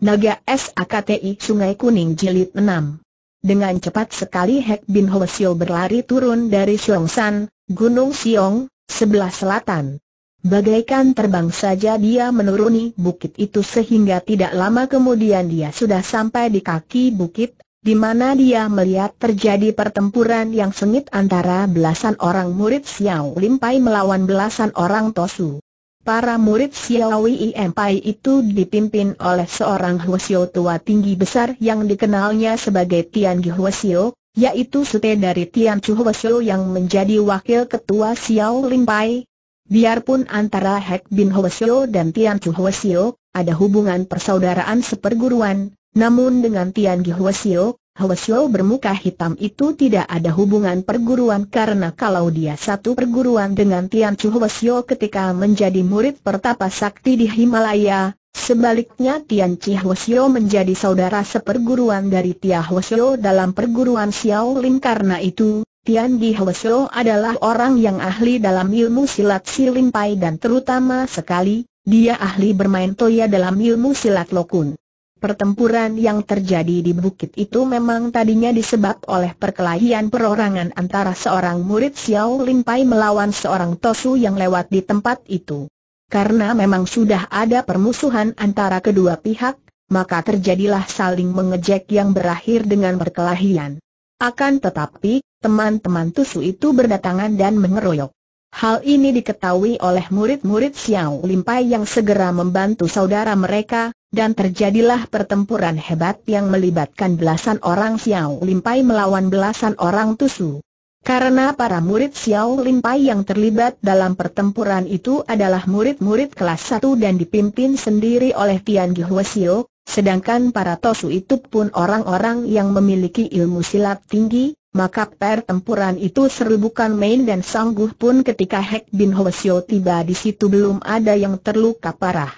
Naga SAKTI Sungai Kuning Jilid 6 Dengan cepat sekali Hek Bin Ho Sio berlari turun dari San, Gunung Siong, sebelah selatan. Bagaikan terbang saja dia menuruni bukit itu sehingga tidak lama kemudian dia sudah sampai di kaki bukit, di mana dia melihat terjadi pertempuran yang sengit antara belasan orang murid Xiao Limpai melawan belasan orang Tosu. Para murid Xiaowei Empai itu dipimpin oleh seorang Huasio tua tinggi besar yang dikenalnya sebagai Tian Gi Huasio, yaitu sute dari Tian Chu Huasio yang menjadi wakil ketua Xiao Limpai. Biarpun antara Hek Bin Huasio dan Tian Chu Huasio, ada hubungan persaudaraan seperguruan, namun dengan Tian Gi Huasio, Hwasyo bermuka hitam itu tidak ada hubungan perguruan karena kalau dia satu perguruan dengan Tian Chu Hwasyo ketika menjadi murid pertapa sakti di Himalaya, sebaliknya Tian Chi Hwasyo menjadi saudara seperguruan dari Tia Hwasyo dalam perguruan Xiao Xiaolin karena itu, Tian Gi Hwasyo adalah orang yang ahli dalam ilmu silat silimpai dan terutama sekali, dia ahli bermain toya dalam ilmu silat lokun. Pertempuran yang terjadi di bukit itu memang tadinya disebab oleh perkelahian perorangan antara seorang murid Xiao Lin Pai melawan seorang Tosu yang lewat di tempat itu. Karena memang sudah ada permusuhan antara kedua pihak, maka terjadilah saling mengejek yang berakhir dengan perkelahian. Akan tetapi, teman-teman Tosu itu berdatangan dan mengeroyok. Hal ini diketahui oleh murid-murid Xiao Limpai yang segera membantu saudara mereka, dan terjadilah pertempuran hebat yang melibatkan belasan orang Xiao Limpai melawan belasan orang Tusu. Karena para murid Xiao Limpai yang terlibat dalam pertempuran itu adalah murid-murid kelas 1 dan dipimpin sendiri oleh Tian Gihuasio, sedangkan para Tosu itu pun orang-orang yang memiliki ilmu silat tinggi, maka pertempuran itu seru bukan main dan sangguh pun ketika Hek Bin Hwasyo tiba di situ belum ada yang terluka parah.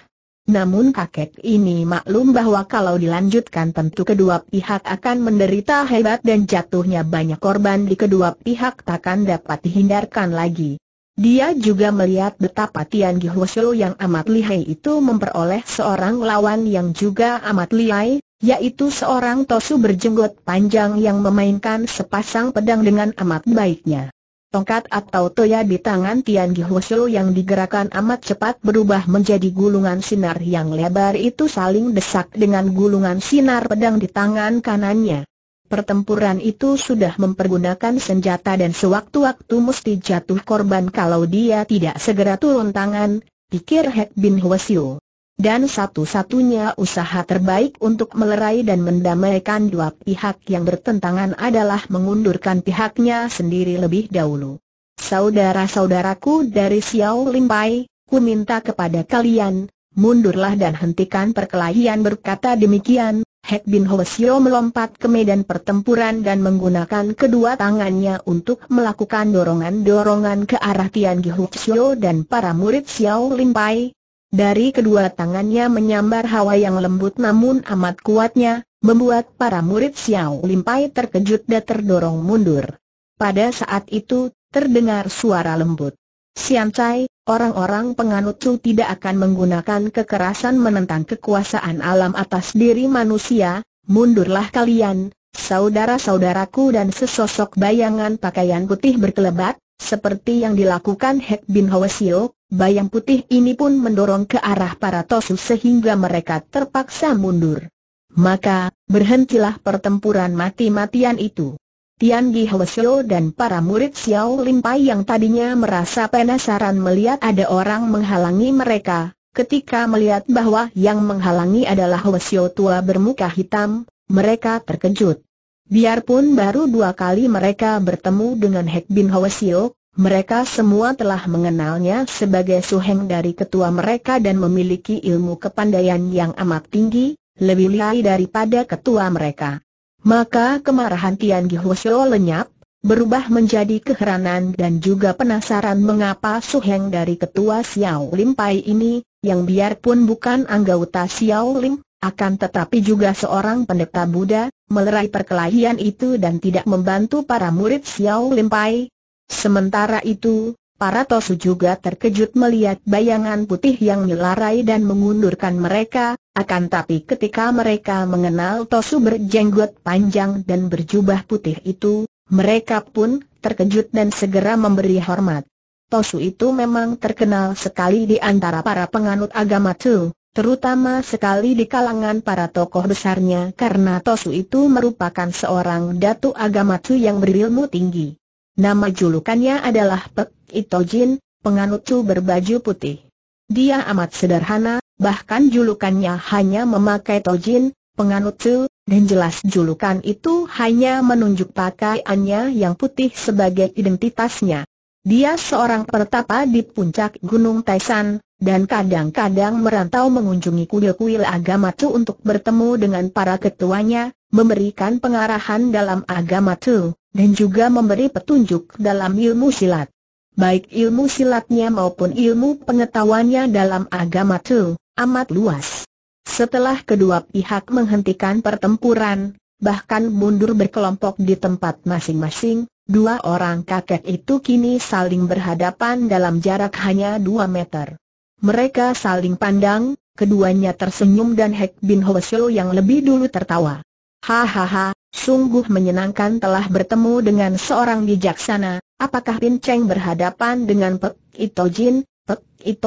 Namun kakek ini maklum bahwa kalau dilanjutkan tentu kedua pihak akan menderita hebat dan jatuhnya banyak korban di kedua pihak takkan dapat dihindarkan lagi. Dia juga melihat betapa Tian Gihwasyo yang amat lihai itu memperoleh seorang lawan yang juga amat lihai, yaitu seorang tosu berjenggot panjang yang memainkan sepasang pedang dengan amat baiknya. Tongkat atau toya di tangan Tian Gihuoshu yang digerakkan amat cepat berubah menjadi gulungan sinar yang lebar itu saling desak dengan gulungan sinar pedang di tangan kanannya pertempuran itu sudah mempergunakan senjata dan sewaktu-waktu mesti jatuh korban kalau dia tidak segera turun tangan, pikir Hek Bin Hwasyu dan satu-satunya usaha terbaik untuk melerai dan mendamaikan dua pihak yang bertentangan adalah mengundurkan pihaknya sendiri lebih dahulu. Saudara-saudaraku dari Xiao Limpai, ku minta kepada kalian, mundurlah dan hentikan perkelahian berkata demikian, Hek Bin Hoesio melompat ke medan pertempuran dan menggunakan kedua tangannya untuk melakukan dorongan-dorongan ke arah Tian Gihuxyo dan para murid Xiao Limpai, dari kedua tangannya menyambar hawa yang lembut namun amat kuatnya, membuat para murid Xiao Limpai terkejut dan terdorong mundur. Pada saat itu, terdengar suara lembut. Sian Cai, orang-orang penganut Chu tidak akan menggunakan kekerasan menentang kekuasaan alam atas diri manusia, mundurlah kalian, saudara-saudaraku dan sesosok bayangan pakaian putih berkelebat, seperti yang dilakukan Hek Bin Hwasio, Bayang putih ini pun mendorong ke arah para tosu sehingga mereka terpaksa mundur. Maka, berhentilah pertempuran mati-matian itu. Tian Gi Hwasyo dan para murid Xiao Lim Pai yang tadinya merasa penasaran melihat ada orang menghalangi mereka, ketika melihat bahwa yang menghalangi adalah Hwasyo tua bermuka hitam, mereka terkejut. Biarpun baru dua kali mereka bertemu dengan Hek Bin Hwasyo, mereka semua telah mengenalnya sebagai suheng dari ketua mereka dan memiliki ilmu kepandaian yang amat tinggi, lebih lihai daripada ketua mereka. Maka kemarahan Tian Gihosyo lenyap, berubah menjadi keheranan dan juga penasaran mengapa suheng dari ketua Xiao Lim Pai ini, yang biarpun bukan anggota Xiao Lim, akan tetapi juga seorang pendeta Buddha, melerai perkelahian itu dan tidak membantu para murid Xiao Pai. Sementara itu, para Tosu juga terkejut melihat bayangan putih yang melarai dan mengundurkan mereka, akan tapi ketika mereka mengenal Tosu berjenggot panjang dan berjubah putih itu, mereka pun terkejut dan segera memberi hormat. Tosu itu memang terkenal sekali di antara para penganut agama Tu, terutama sekali di kalangan para tokoh besarnya karena Tosu itu merupakan seorang datu agama Tu yang berilmu tinggi. Nama julukannya adalah Pek Jin, penganut Chu berbaju putih. Dia amat sederhana, bahkan julukannya hanya memakai Tojin, penganut Chu, dan jelas julukan itu hanya menunjuk pakaiannya yang putih sebagai identitasnya. Dia seorang pertapa di puncak Gunung Taisan, dan kadang-kadang merantau mengunjungi kuil-kuil agama Tu untuk bertemu dengan para ketuanya, memberikan pengarahan dalam agama Tu dan juga memberi petunjuk dalam ilmu silat. Baik ilmu silatnya maupun ilmu pengetahuannya dalam agama itu, amat luas. Setelah kedua pihak menghentikan pertempuran, bahkan mundur berkelompok di tempat masing-masing, dua orang kakek itu kini saling berhadapan dalam jarak hanya dua meter. Mereka saling pandang, keduanya tersenyum dan Hek Bin Hwasyo yang lebih dulu tertawa. Hahaha, Sungguh menyenangkan telah bertemu dengan seorang bijaksana, apakah Pin Cheng berhadapan dengan Pek Itojin? Pek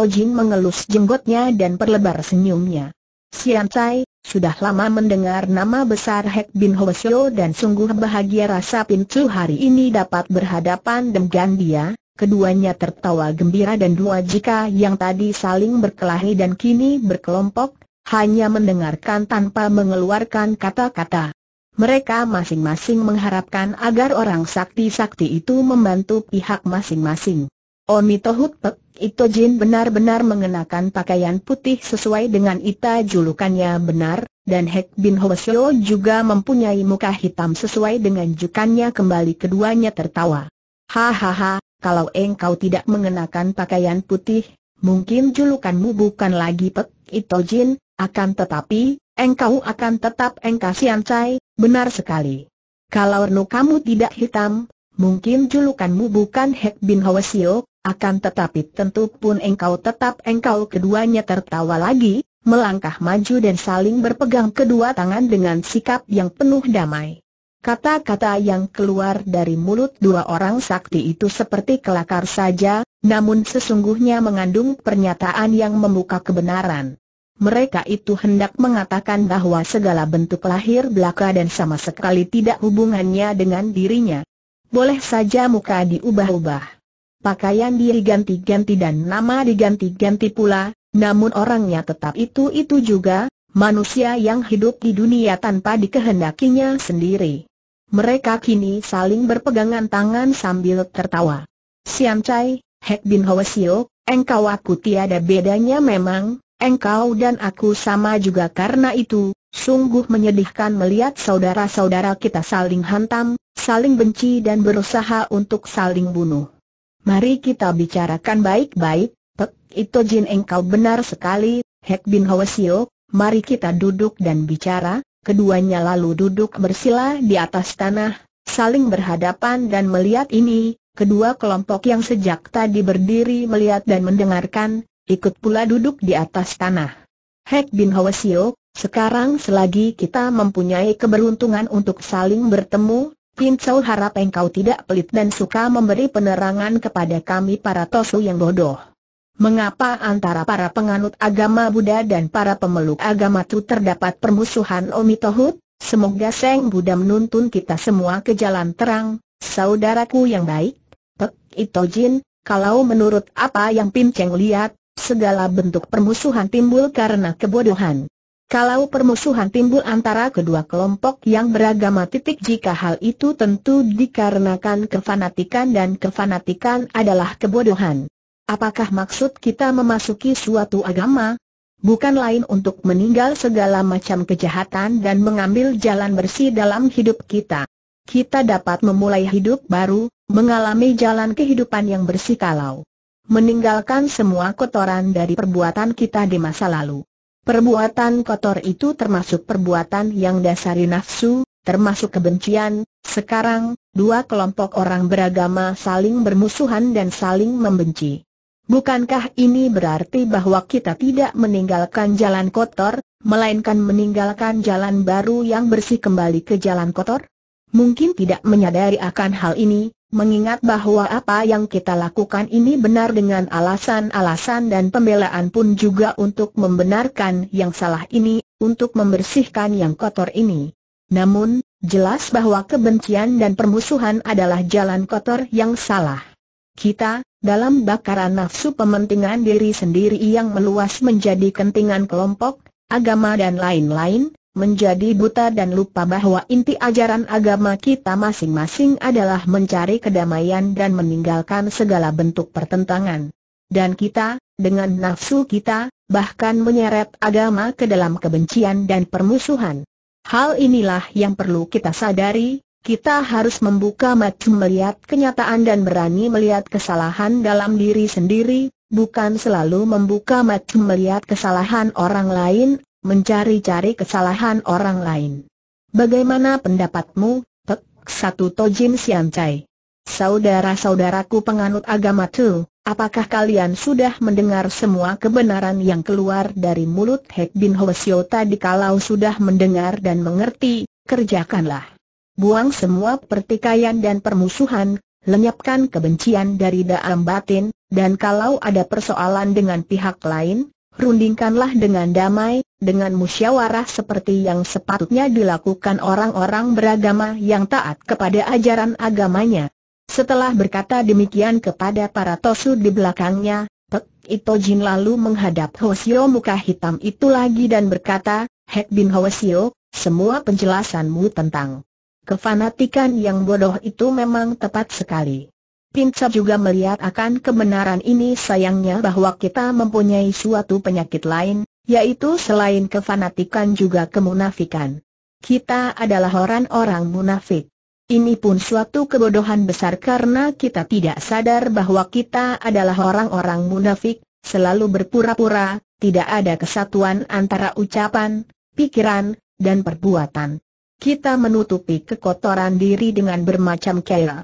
Jin mengelus jenggotnya dan perlebar senyumnya. Sian Tai, sudah lama mendengar nama besar Hek Bin Hwasyo dan sungguh bahagia rasa Pin Chu hari ini dapat berhadapan dengan dia. Keduanya tertawa gembira dan dua jika yang tadi saling berkelahi dan kini berkelompok, hanya mendengarkan tanpa mengeluarkan kata-kata. Mereka masing-masing mengharapkan agar orang sakti-sakti itu membantu pihak masing-masing. Omi Tohut Pek Ito Jin benar-benar mengenakan pakaian putih sesuai dengan ita julukannya benar, dan Hek Bin Hoesio juga mempunyai muka hitam sesuai dengan jukannya kembali keduanya tertawa. Hahaha, kalau engkau tidak mengenakan pakaian putih, mungkin julukanmu bukan lagi Pek Ito Jin, akan tetapi, engkau akan tetap engkau siancai, Benar sekali. Kalau renu kamu tidak hitam, mungkin julukanmu bukan Hek Bin Hwasio, akan tetapi tentu pun engkau tetap engkau keduanya tertawa lagi, melangkah maju dan saling berpegang kedua tangan dengan sikap yang penuh damai. Kata-kata yang keluar dari mulut dua orang sakti itu seperti kelakar saja, namun sesungguhnya mengandung pernyataan yang membuka kebenaran. Mereka itu hendak mengatakan bahwa segala bentuk lahir belaka dan sama sekali tidak hubungannya dengan dirinya. Boleh saja muka diubah-ubah. Pakaian diganti-ganti dan nama diganti-ganti pula, namun orangnya tetap itu-itu juga, manusia yang hidup di dunia tanpa dikehendakinya sendiri. Mereka kini saling berpegangan tangan sambil tertawa. Siancai, Hek Bin Hwasio, engkau aku tiada bedanya memang, Engkau dan aku sama juga karena itu, sungguh menyedihkan melihat saudara-saudara kita saling hantam, saling benci dan berusaha untuk saling bunuh. Mari kita bicarakan baik-baik, Pek Ito Jin engkau benar sekali, Hek Bin Hwasio, mari kita duduk dan bicara, keduanya lalu duduk bersila di atas tanah, saling berhadapan dan melihat ini, kedua kelompok yang sejak tadi berdiri melihat dan mendengarkan, ikut pula duduk di atas tanah. Hek Bin Hwasio, sekarang selagi kita mempunyai keberuntungan untuk saling bertemu, Pin Chow harap engkau tidak pelit dan suka memberi penerangan kepada kami para tosu yang bodoh. Mengapa antara para penganut agama Buddha dan para pemeluk agama itu terdapat permusuhan Omitohut? Semoga Seng Buddha menuntun kita semua ke jalan terang, saudaraku yang baik. Pek Itojin, kalau menurut apa yang Pin Cheng lihat, segala bentuk permusuhan timbul karena kebodohan. Kalau permusuhan timbul antara kedua kelompok yang beragama titik jika hal itu tentu dikarenakan kefanatikan dan kefanatikan adalah kebodohan. Apakah maksud kita memasuki suatu agama? Bukan lain untuk meninggal segala macam kejahatan dan mengambil jalan bersih dalam hidup kita. Kita dapat memulai hidup baru, mengalami jalan kehidupan yang bersih kalau meninggalkan semua kotoran dari perbuatan kita di masa lalu. Perbuatan kotor itu termasuk perbuatan yang dasari nafsu, termasuk kebencian. Sekarang, dua kelompok orang beragama saling bermusuhan dan saling membenci. Bukankah ini berarti bahwa kita tidak meninggalkan jalan kotor, melainkan meninggalkan jalan baru yang bersih kembali ke jalan kotor? Mungkin tidak menyadari akan hal ini, Mengingat bahwa apa yang kita lakukan ini benar dengan alasan-alasan dan pembelaan pun juga untuk membenarkan yang salah ini, untuk membersihkan yang kotor ini. Namun, jelas bahwa kebencian dan permusuhan adalah jalan kotor yang salah. Kita, dalam bakaran nafsu pementingan diri sendiri yang meluas menjadi kentingan kelompok, agama dan lain-lain, menjadi buta dan lupa bahwa inti ajaran agama kita masing-masing adalah mencari kedamaian dan meninggalkan segala bentuk pertentangan. Dan kita, dengan nafsu kita, bahkan menyeret agama ke dalam kebencian dan permusuhan. Hal inilah yang perlu kita sadari, kita harus membuka mata melihat kenyataan dan berani melihat kesalahan dalam diri sendiri, bukan selalu membuka mata melihat kesalahan orang lain mencari-cari kesalahan orang lain. Bagaimana pendapatmu, Pek Satu Tojin Siam Cai? Saudara-saudaraku penganut agama Tu, apakah kalian sudah mendengar semua kebenaran yang keluar dari mulut Hek Bin Hwasyo tadi kalau sudah mendengar dan mengerti, kerjakanlah. Buang semua pertikaian dan permusuhan, lenyapkan kebencian dari dalam batin, dan kalau ada persoalan dengan pihak lain, rundingkanlah dengan damai, dengan musyawarah seperti yang sepatutnya dilakukan orang-orang beragama yang taat kepada ajaran agamanya. Setelah berkata demikian kepada para tosu di belakangnya, Pek Ito Jin lalu menghadap Hosio muka hitam itu lagi dan berkata, Hek Bin Hosio, semua penjelasanmu tentang kefanatikan yang bodoh itu memang tepat sekali. Pinca juga melihat akan kebenaran ini sayangnya bahwa kita mempunyai suatu penyakit lain, yaitu selain kefanatikan juga kemunafikan. Kita adalah orang-orang munafik. Ini pun suatu kebodohan besar karena kita tidak sadar bahwa kita adalah orang-orang munafik, selalu berpura-pura, tidak ada kesatuan antara ucapan, pikiran, dan perbuatan. Kita menutupi kekotoran diri dengan bermacam cara.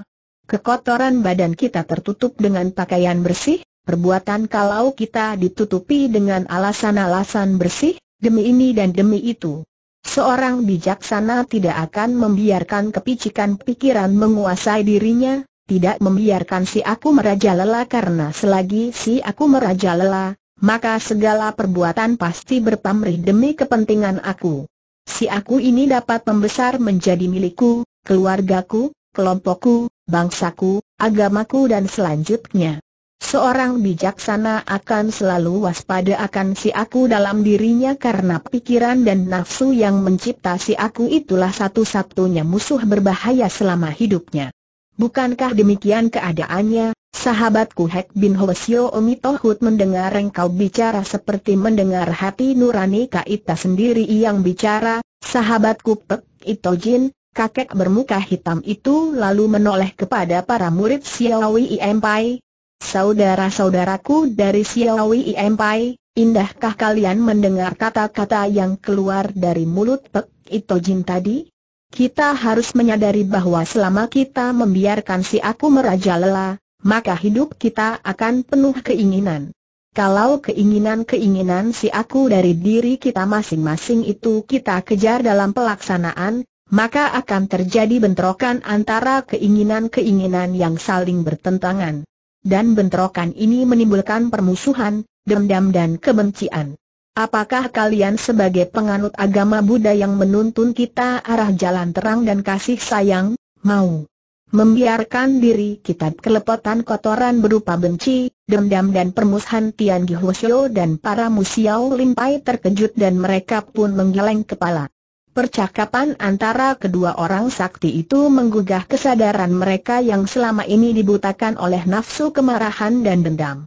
Kekotoran badan kita tertutup dengan pakaian bersih, perbuatan kalau kita ditutupi dengan alasan-alasan bersih, demi ini dan demi itu. Seorang bijaksana tidak akan membiarkan kepicikan pikiran menguasai dirinya, tidak membiarkan si aku merajalela karena selagi si aku merajalela, maka segala perbuatan pasti berpamrih demi kepentingan aku. Si aku ini dapat membesar menjadi milikku, keluargaku, kelompokku, bangsaku, agamaku dan selanjutnya. Seorang bijaksana akan selalu waspada akan si aku dalam dirinya karena pikiran dan nafsu yang mencipta si aku itulah satu-satunya musuh berbahaya selama hidupnya. Bukankah demikian keadaannya, sahabatku Hek Bin Hwasyo Umi Tohut mendengar engkau bicara seperti mendengar hati nurani Kaita sendiri yang bicara, sahabatku Pek Itojin, kakek bermuka hitam itu lalu menoleh kepada para murid Siawi Empai. Saudara-saudaraku dari Siawi Empai, indahkah kalian mendengar kata-kata yang keluar dari mulut Pek Ito Jin tadi? Kita harus menyadari bahwa selama kita membiarkan si aku merajalela, maka hidup kita akan penuh keinginan. Kalau keinginan-keinginan si aku dari diri kita masing-masing itu kita kejar dalam pelaksanaan, maka akan terjadi bentrokan antara keinginan-keinginan yang saling bertentangan. Dan bentrokan ini menimbulkan permusuhan, dendam dan kebencian. Apakah kalian sebagai penganut agama Buddha yang menuntun kita arah jalan terang dan kasih sayang, mau membiarkan diri kita kelepotan kotoran berupa benci, dendam dan permusuhan Tian Gihosyo dan para Musiao Limpai terkejut dan mereka pun menggeleng kepala. Percakapan antara kedua orang sakti itu menggugah kesadaran mereka yang selama ini dibutakan oleh nafsu kemarahan dan dendam.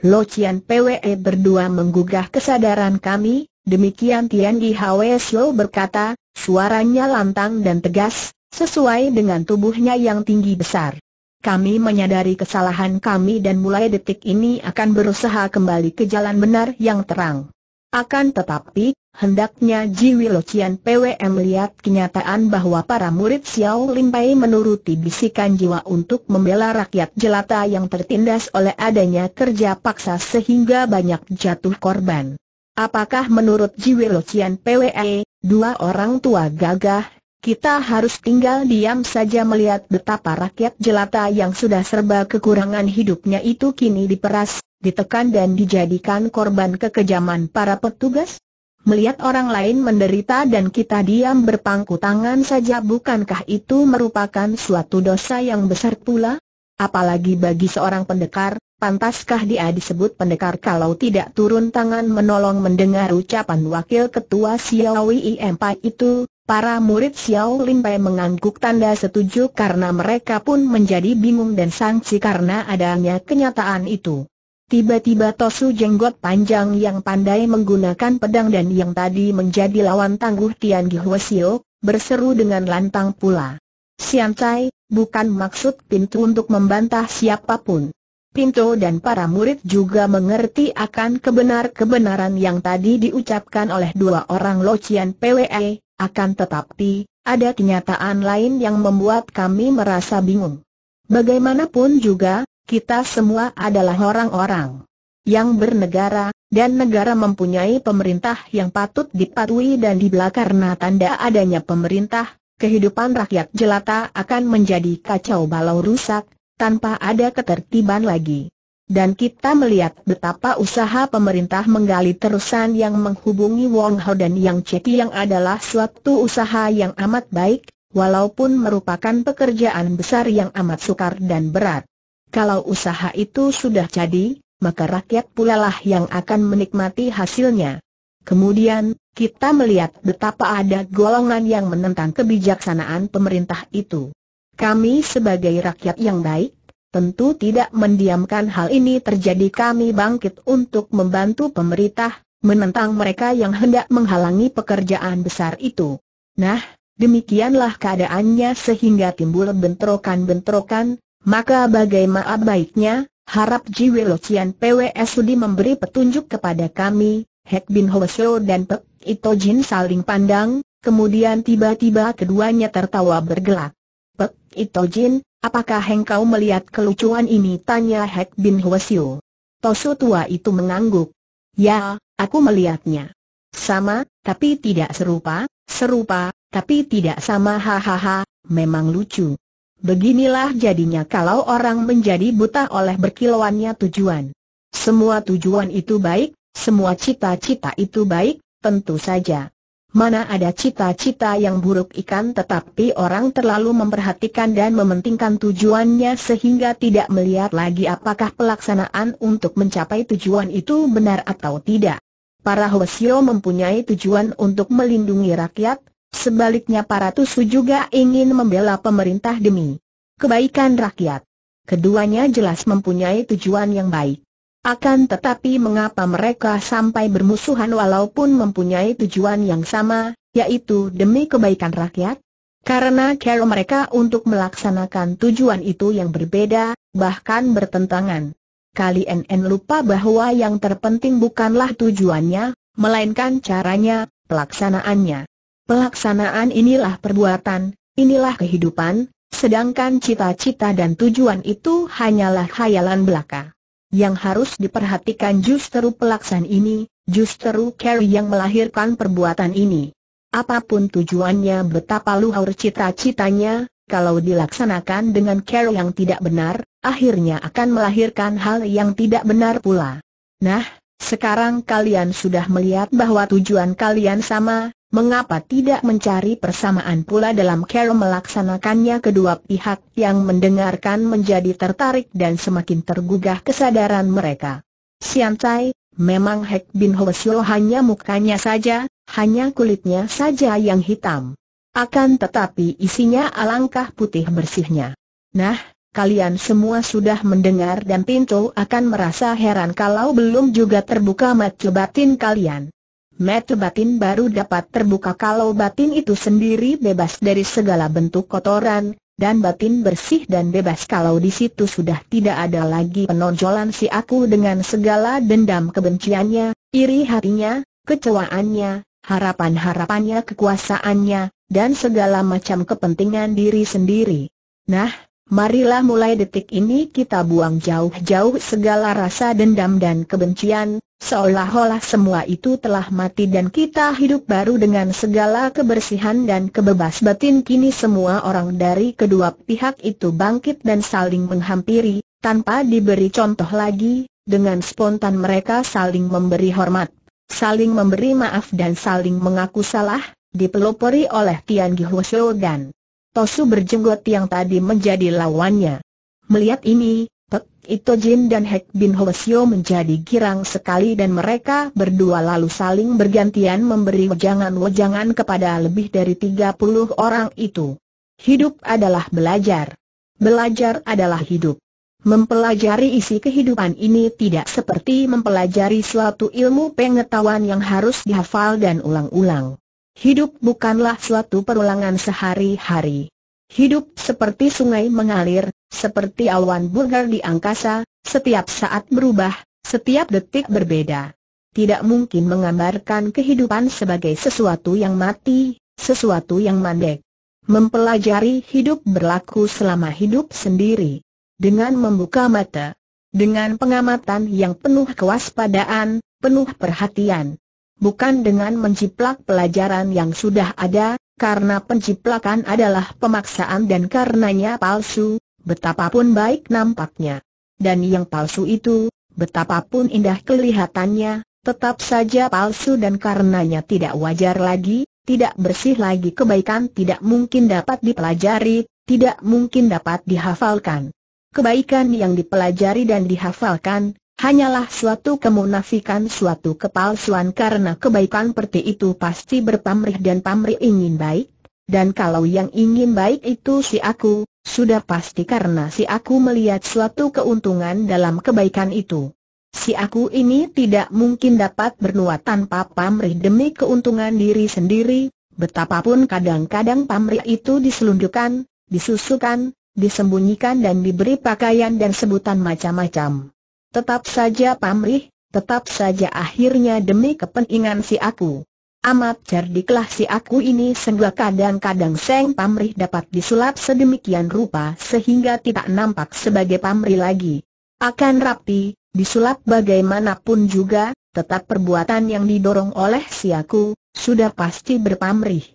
Lo Cian PWE berdua menggugah kesadaran kami, demikian Tian Di Hwe Xiu berkata, suaranya lantang dan tegas, sesuai dengan tubuhnya yang tinggi besar. Kami menyadari kesalahan kami dan mulai detik ini akan berusaha kembali ke jalan benar yang terang. Akan tetapi, hendaknya Ji Wilocian PWM lihat kenyataan bahwa para murid Xiao Limpai menuruti bisikan jiwa untuk membela rakyat jelata yang tertindas oleh adanya kerja paksa sehingga banyak jatuh korban. Apakah menurut Ji Wilocian PWE, dua orang tua gagah, kita harus tinggal diam saja melihat betapa rakyat jelata yang sudah serba kekurangan hidupnya itu kini diperas, ditekan dan dijadikan korban kekejaman para petugas? Melihat orang lain menderita dan kita diam berpangku tangan saja bukankah itu merupakan suatu dosa yang besar pula? Apalagi bagi seorang pendekar, pantaskah dia disebut pendekar kalau tidak turun tangan menolong mendengar ucapan wakil ketua Xiao Wei Empai itu, Para murid Xiao Lin mengangguk tanda setuju karena mereka pun menjadi bingung dan sangsi karena adanya kenyataan itu. Tiba-tiba Tosu jenggot panjang yang pandai menggunakan pedang dan yang tadi menjadi lawan tangguh Tian Xiao berseru dengan lantang pula. Sian Cai, bukan maksud pintu untuk membantah siapapun. Pintu dan para murid juga mengerti akan kebenar-kebenaran yang tadi diucapkan oleh dua orang Locian PWE, akan tetapi, ada kenyataan lain yang membuat kami merasa bingung. Bagaimanapun juga, kita semua adalah orang-orang yang bernegara, dan negara mempunyai pemerintah yang patut dipatuhi dan dibelah karena tanda adanya pemerintah, kehidupan rakyat jelata akan menjadi kacau balau rusak, tanpa ada ketertiban lagi. Dan kita melihat betapa usaha pemerintah menggali terusan yang menghubungi Wong Ho dan Yang Cheki yang adalah suatu usaha yang amat baik, walaupun merupakan pekerjaan besar yang amat sukar dan berat. Kalau usaha itu sudah jadi, maka rakyat pula lah yang akan menikmati hasilnya. Kemudian, kita melihat betapa ada golongan yang menentang kebijaksanaan pemerintah itu. Kami sebagai rakyat yang baik, tentu tidak mendiamkan hal ini terjadi kami bangkit untuk membantu pemerintah, menentang mereka yang hendak menghalangi pekerjaan besar itu. Nah, demikianlah keadaannya sehingga timbul bentrokan-bentrokan, maka bagaimana baiknya, harap jiwa Locian PWS Sudi memberi petunjuk kepada kami, Hek Bin Hoeseo dan Pek Ito Jin saling pandang, kemudian tiba-tiba keduanya tertawa bergelak. Pek Ito Jin, apakah engkau melihat kelucuan ini? Tanya Hek Bin Hoeseo. Tosu tua itu mengangguk. Ya, aku melihatnya. Sama, tapi tidak serupa, serupa, tapi tidak sama hahaha, memang lucu. Beginilah jadinya kalau orang menjadi buta oleh berkilauannya tujuan. Semua tujuan itu baik, semua cita-cita itu baik, tentu saja. Mana ada cita-cita yang buruk ikan tetapi orang terlalu memperhatikan dan mementingkan tujuannya sehingga tidak melihat lagi apakah pelaksanaan untuk mencapai tujuan itu benar atau tidak. Para Hwasyo mempunyai tujuan untuk melindungi rakyat, Sebaliknya para tusu juga ingin membela pemerintah demi kebaikan rakyat. Keduanya jelas mempunyai tujuan yang baik. Akan tetapi mengapa mereka sampai bermusuhan walaupun mempunyai tujuan yang sama, yaitu demi kebaikan rakyat? Karena cara mereka untuk melaksanakan tujuan itu yang berbeda, bahkan bertentangan. Kali NN lupa bahwa yang terpenting bukanlah tujuannya, melainkan caranya, pelaksanaannya. Pelaksanaan inilah perbuatan, inilah kehidupan, sedangkan cita-cita dan tujuan itu hanyalah khayalan belaka. Yang harus diperhatikan justru pelaksan ini, justru Carrie yang melahirkan perbuatan ini. Apapun tujuannya betapa luhur cita-citanya, kalau dilaksanakan dengan Carrie yang tidak benar, akhirnya akan melahirkan hal yang tidak benar pula. Nah, sekarang kalian sudah melihat bahwa tujuan kalian sama, Mengapa tidak mencari persamaan pula dalam cara melaksanakannya kedua pihak yang mendengarkan menjadi tertarik dan semakin tergugah kesadaran mereka. Siantai, memang Hek Bin Hwesyo hanya mukanya saja, hanya kulitnya saja yang hitam. Akan tetapi isinya alangkah putih bersihnya. Nah, kalian semua sudah mendengar dan pintu akan merasa heran kalau belum juga terbuka mata batin kalian mata batin baru dapat terbuka kalau batin itu sendiri bebas dari segala bentuk kotoran, dan batin bersih dan bebas kalau di situ sudah tidak ada lagi penonjolan si aku dengan segala dendam kebenciannya, iri hatinya, kecewaannya, harapan-harapannya kekuasaannya, dan segala macam kepentingan diri sendiri. Nah, Marilah mulai detik ini kita buang jauh-jauh segala rasa dendam dan kebencian, seolah-olah semua itu telah mati dan kita hidup baru dengan segala kebersihan dan kebebas batin kini semua orang dari kedua pihak itu bangkit dan saling menghampiri, tanpa diberi contoh lagi, dengan spontan mereka saling memberi hormat, saling memberi maaf dan saling mengaku salah, dipelopori oleh Tian Gihuo dan. Tosu berjenggot yang tadi menjadi lawannya. Melihat ini, Pek Ito Jin dan Hek Bin Hoesio menjadi girang sekali dan mereka berdua lalu saling bergantian memberi wejangan-wejangan kepada lebih dari 30 orang itu. Hidup adalah belajar. Belajar adalah hidup. Mempelajari isi kehidupan ini tidak seperti mempelajari suatu ilmu pengetahuan yang harus dihafal dan ulang-ulang. Hidup bukanlah suatu perulangan sehari-hari. Hidup seperti sungai mengalir, seperti awan bugar di angkasa, setiap saat berubah, setiap detik berbeda. Tidak mungkin menggambarkan kehidupan sebagai sesuatu yang mati, sesuatu yang mandek. Mempelajari hidup berlaku selama hidup sendiri. Dengan membuka mata. Dengan pengamatan yang penuh kewaspadaan, penuh perhatian bukan dengan menciplak pelajaran yang sudah ada, karena penciplakan adalah pemaksaan dan karenanya palsu, betapapun baik nampaknya. Dan yang palsu itu, betapapun indah kelihatannya, tetap saja palsu dan karenanya tidak wajar lagi, tidak bersih lagi kebaikan tidak mungkin dapat dipelajari, tidak mungkin dapat dihafalkan. Kebaikan yang dipelajari dan dihafalkan, hanyalah suatu kemunafikan suatu kepalsuan karena kebaikan seperti itu pasti berpamrih dan pamrih ingin baik, dan kalau yang ingin baik itu si aku, sudah pasti karena si aku melihat suatu keuntungan dalam kebaikan itu. Si aku ini tidak mungkin dapat bernuat tanpa pamrih demi keuntungan diri sendiri, betapapun kadang-kadang pamrih itu diselundupkan, disusukan, disembunyikan dan diberi pakaian dan sebutan macam-macam. Tetap saja pamrih, tetap saja akhirnya demi kepentingan si aku. Amat cerdiklah si aku ini sehingga kadang-kadang Seng Pamrih dapat disulap sedemikian rupa sehingga tidak nampak sebagai Pamrih lagi. Akan rapi, disulap bagaimanapun juga, tetap perbuatan yang didorong oleh si aku, sudah pasti berpamrih.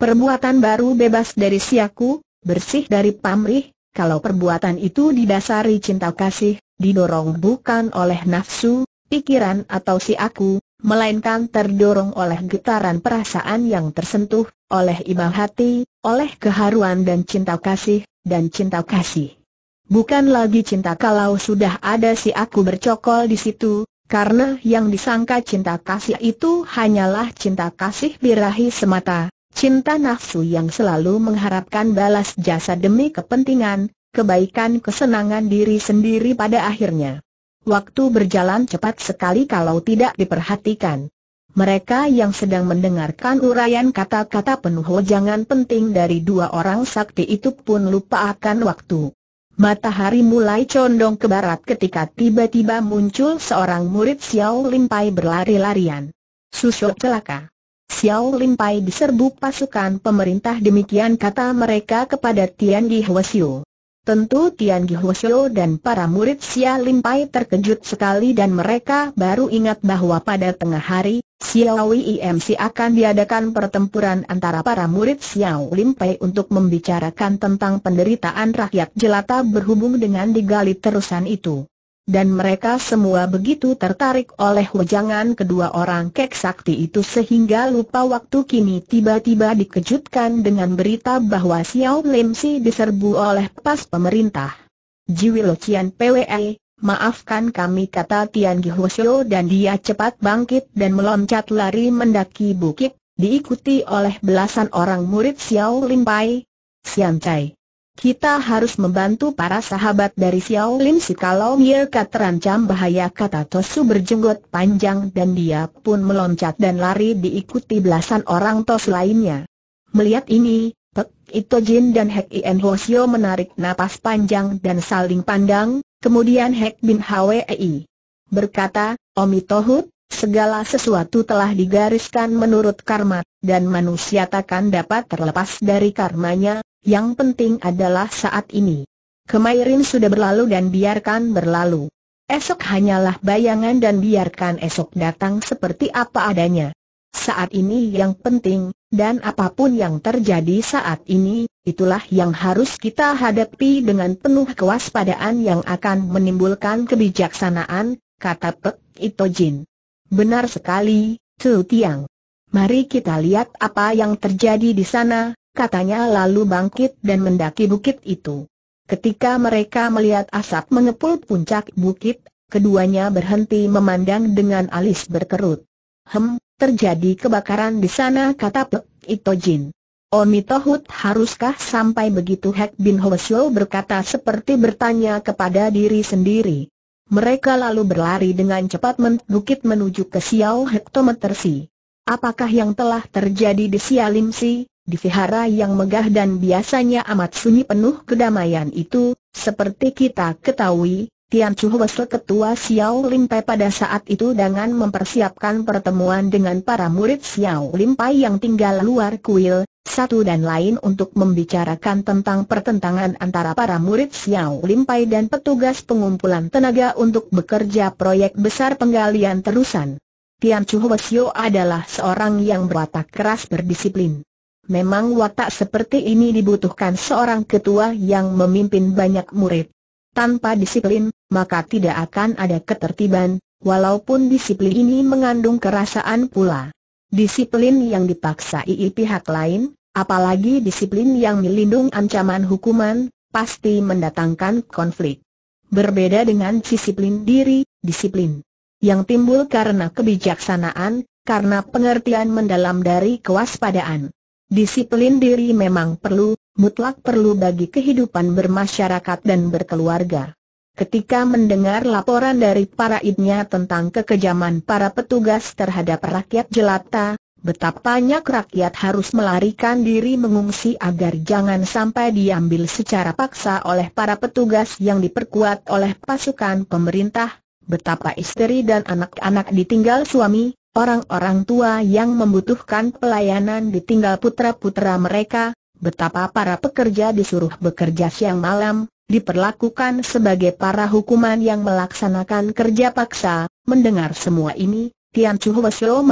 Perbuatan baru bebas dari si aku, bersih dari pamrih, kalau perbuatan itu didasari cinta kasih, didorong bukan oleh nafsu, pikiran atau si aku, melainkan terdorong oleh getaran perasaan yang tersentuh, oleh iba hati, oleh keharuan dan cinta kasih, dan cinta kasih. Bukan lagi cinta kalau sudah ada si aku bercokol di situ, karena yang disangka cinta kasih itu hanyalah cinta kasih birahi semata, cinta nafsu yang selalu mengharapkan balas jasa demi kepentingan, kebaikan kesenangan diri sendiri pada akhirnya. Waktu berjalan cepat sekali kalau tidak diperhatikan. Mereka yang sedang mendengarkan uraian kata-kata penuh jangan penting dari dua orang sakti itu pun lupa akan waktu. Matahari mulai condong ke barat ketika tiba-tiba muncul seorang murid Xiao Limpai berlari-larian. Susuk celaka. Xiao Limpai diserbu pasukan pemerintah demikian kata mereka kepada Tian Di Hwasyu. Tentu Tian Gihoshio dan para murid Xia Lim terkejut sekali dan mereka baru ingat bahwa pada tengah hari, Xiao IMC akan diadakan pertempuran antara para murid Xiao Lim untuk membicarakan tentang penderitaan rakyat jelata berhubung dengan digali terusan itu dan mereka semua begitu tertarik oleh wajangan kedua orang kek sakti itu sehingga lupa waktu kini tiba-tiba dikejutkan dengan berita bahwa Xiao Lim Si diserbu oleh pas pemerintah. Lo Cian PWE, maafkan kami kata Tian Gihwasyo dan dia cepat bangkit dan meloncat lari mendaki bukit, diikuti oleh belasan orang murid Xiao Lim Pai, Xiang Chai. Kita harus membantu para sahabat dari Xiao Lin si kalau mereka terancam bahaya kata Tosu berjenggot panjang dan dia pun meloncat dan lari diikuti belasan orang tos lainnya. Melihat ini, Pek Ito Jin dan Hek Ien Hosio menarik napas panjang dan saling pandang, kemudian Hek Bin Hwei berkata, Omi Tohut, Segala sesuatu telah digariskan menurut karma, dan manusia takkan dapat terlepas dari karmanya, yang penting adalah saat ini. Kemairin sudah berlalu dan biarkan berlalu. Esok hanyalah bayangan dan biarkan esok datang seperti apa adanya. Saat ini yang penting, dan apapun yang terjadi saat ini, itulah yang harus kita hadapi dengan penuh kewaspadaan yang akan menimbulkan kebijaksanaan, kata Pek Itojin. Benar sekali, Tu Tiang. Mari kita lihat apa yang terjadi di sana, katanya lalu bangkit dan mendaki bukit itu. Ketika mereka melihat asap mengepul puncak bukit, keduanya berhenti memandang dengan alis berkerut. Hem, terjadi kebakaran di sana kata Pek Ito Jin. Omi Tohut haruskah sampai begitu Hek Bin Hwesyo berkata seperti bertanya kepada diri sendiri. Mereka lalu berlari dengan cepat mendukit menuju ke Xiao Hektometer Si. Apakah yang telah terjadi di Sialim Si, di vihara yang megah dan biasanya amat sunyi penuh kedamaian itu, seperti kita ketahui, Tian Chu Wesel ketua Xiao Lim Pai pada saat itu dengan mempersiapkan pertemuan dengan para murid Xiao Lim Pai yang tinggal luar kuil, satu dan lain untuk membicarakan tentang pertentangan antara para murid Xiao Limpai dan petugas pengumpulan tenaga untuk bekerja proyek besar penggalian terusan. Tian Chu adalah seorang yang berwatak keras berdisiplin. Memang watak seperti ini dibutuhkan seorang ketua yang memimpin banyak murid. Tanpa disiplin, maka tidak akan ada ketertiban, walaupun disiplin ini mengandung kerasaan pula. Disiplin yang dipaksa ii pihak lain, Apalagi disiplin yang melindung ancaman hukuman, pasti mendatangkan konflik. Berbeda dengan disiplin diri, disiplin yang timbul karena kebijaksanaan, karena pengertian mendalam dari kewaspadaan. Disiplin diri memang perlu, mutlak perlu bagi kehidupan bermasyarakat dan berkeluarga. Ketika mendengar laporan dari para idnya tentang kekejaman para petugas terhadap rakyat jelata, Betapa banyak rakyat harus melarikan diri mengungsi agar jangan sampai diambil secara paksa oleh para petugas yang diperkuat oleh pasukan pemerintah, betapa istri dan anak-anak ditinggal suami, orang-orang tua yang membutuhkan pelayanan ditinggal putra-putra mereka, betapa para pekerja disuruh bekerja siang malam, diperlakukan sebagai para hukuman yang melaksanakan kerja paksa, mendengar semua ini, Tian Chu Hwasyo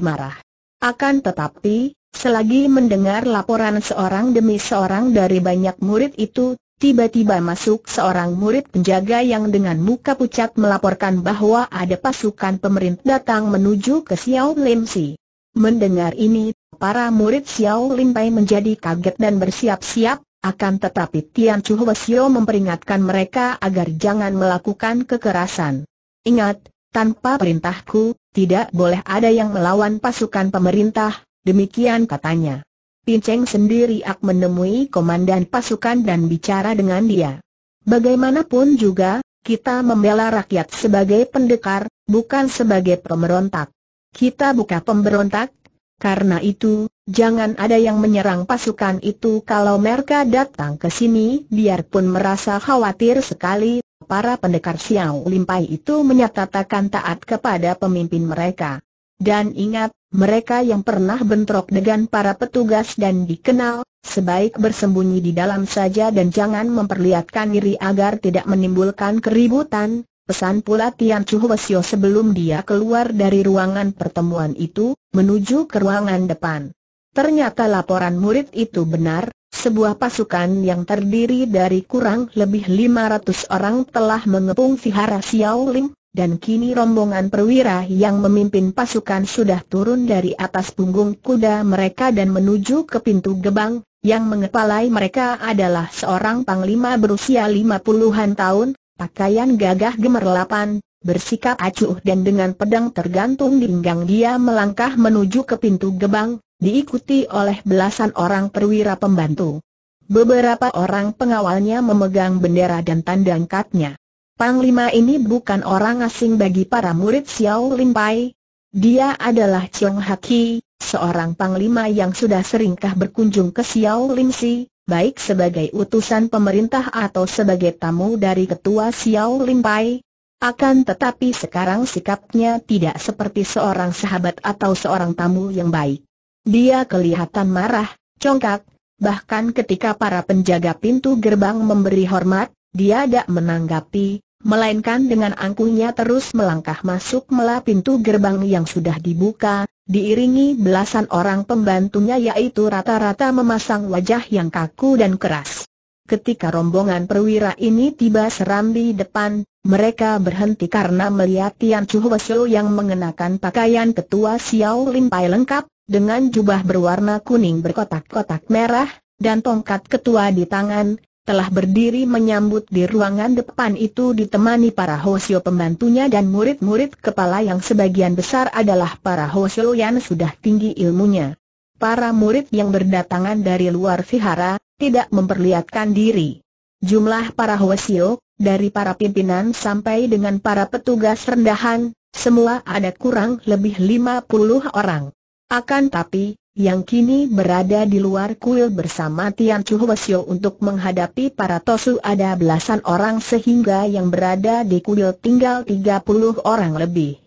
marah. Akan tetapi, selagi mendengar laporan seorang demi seorang dari banyak murid itu, tiba-tiba masuk seorang murid penjaga yang dengan muka pucat melaporkan bahwa ada pasukan pemerintah datang menuju ke Xiao Lim Si. Mendengar ini, para murid Xiao Lim Pai menjadi kaget dan bersiap-siap, akan tetapi Tian Chu Wasio memperingatkan mereka agar jangan melakukan kekerasan. Ingat, tanpa perintahku, tidak boleh ada yang melawan pasukan pemerintah, demikian katanya. Pinceng sendiri ak menemui komandan pasukan dan bicara dengan dia. Bagaimanapun juga, kita membela rakyat sebagai pendekar, bukan sebagai pemberontak. Kita buka pemberontak, karena itu, jangan ada yang menyerang pasukan itu kalau mereka datang ke sini biarpun merasa khawatir sekali, para pendekar Xiao Limpai itu menyatakan taat kepada pemimpin mereka. Dan ingat, mereka yang pernah bentrok dengan para petugas dan dikenal, sebaik bersembunyi di dalam saja dan jangan memperlihatkan diri agar tidak menimbulkan keributan, pesan pula Tian Chu Wesio sebelum dia keluar dari ruangan pertemuan itu, menuju ke ruangan depan. Ternyata laporan murid itu benar, sebuah pasukan yang terdiri dari kurang lebih 500 orang telah mengepung Vihara Xiaoling, dan kini rombongan perwira yang memimpin pasukan sudah turun dari atas punggung kuda mereka dan menuju ke pintu gebang, yang mengepalai mereka adalah seorang panglima berusia 50-an tahun, pakaian gagah gemerlapan, bersikap acuh dan dengan pedang tergantung di pinggang dia melangkah menuju ke pintu gebang, diikuti oleh belasan orang perwira pembantu. Beberapa orang pengawalnya memegang bendera dan tanda angkatnya. Panglima ini bukan orang asing bagi para murid Xiao Pai. Dia adalah Chiong Haki, seorang panglima yang sudah seringkah berkunjung ke Xiao Si, baik sebagai utusan pemerintah atau sebagai tamu dari ketua Xiao Pai. Akan tetapi sekarang sikapnya tidak seperti seorang sahabat atau seorang tamu yang baik. Dia kelihatan marah, congkak, bahkan ketika para penjaga pintu gerbang memberi hormat, dia tak menanggapi, melainkan dengan angkuhnya terus melangkah masuk melah pintu gerbang yang sudah dibuka, diiringi belasan orang pembantunya yaitu rata-rata memasang wajah yang kaku dan keras. Ketika rombongan perwira ini tiba serambi depan, mereka berhenti karena melihat Tian Chu Wesel yang mengenakan pakaian ketua Xiao Lim Pai lengkap, dengan jubah berwarna kuning berkotak-kotak merah, dan tongkat ketua di tangan, telah berdiri menyambut di ruangan depan itu ditemani para hosio pembantunya dan murid-murid kepala yang sebagian besar adalah para hosio yang sudah tinggi ilmunya. Para murid yang berdatangan dari luar vihara, tidak memperlihatkan diri. Jumlah para hosio, dari para pimpinan sampai dengan para petugas rendahan, semua ada kurang lebih 50 orang. Akan tapi, yang kini berada di luar kuil bersama Tian Chu Hwasyo untuk menghadapi para Tosu ada belasan orang sehingga yang berada di kuil tinggal 30 orang lebih.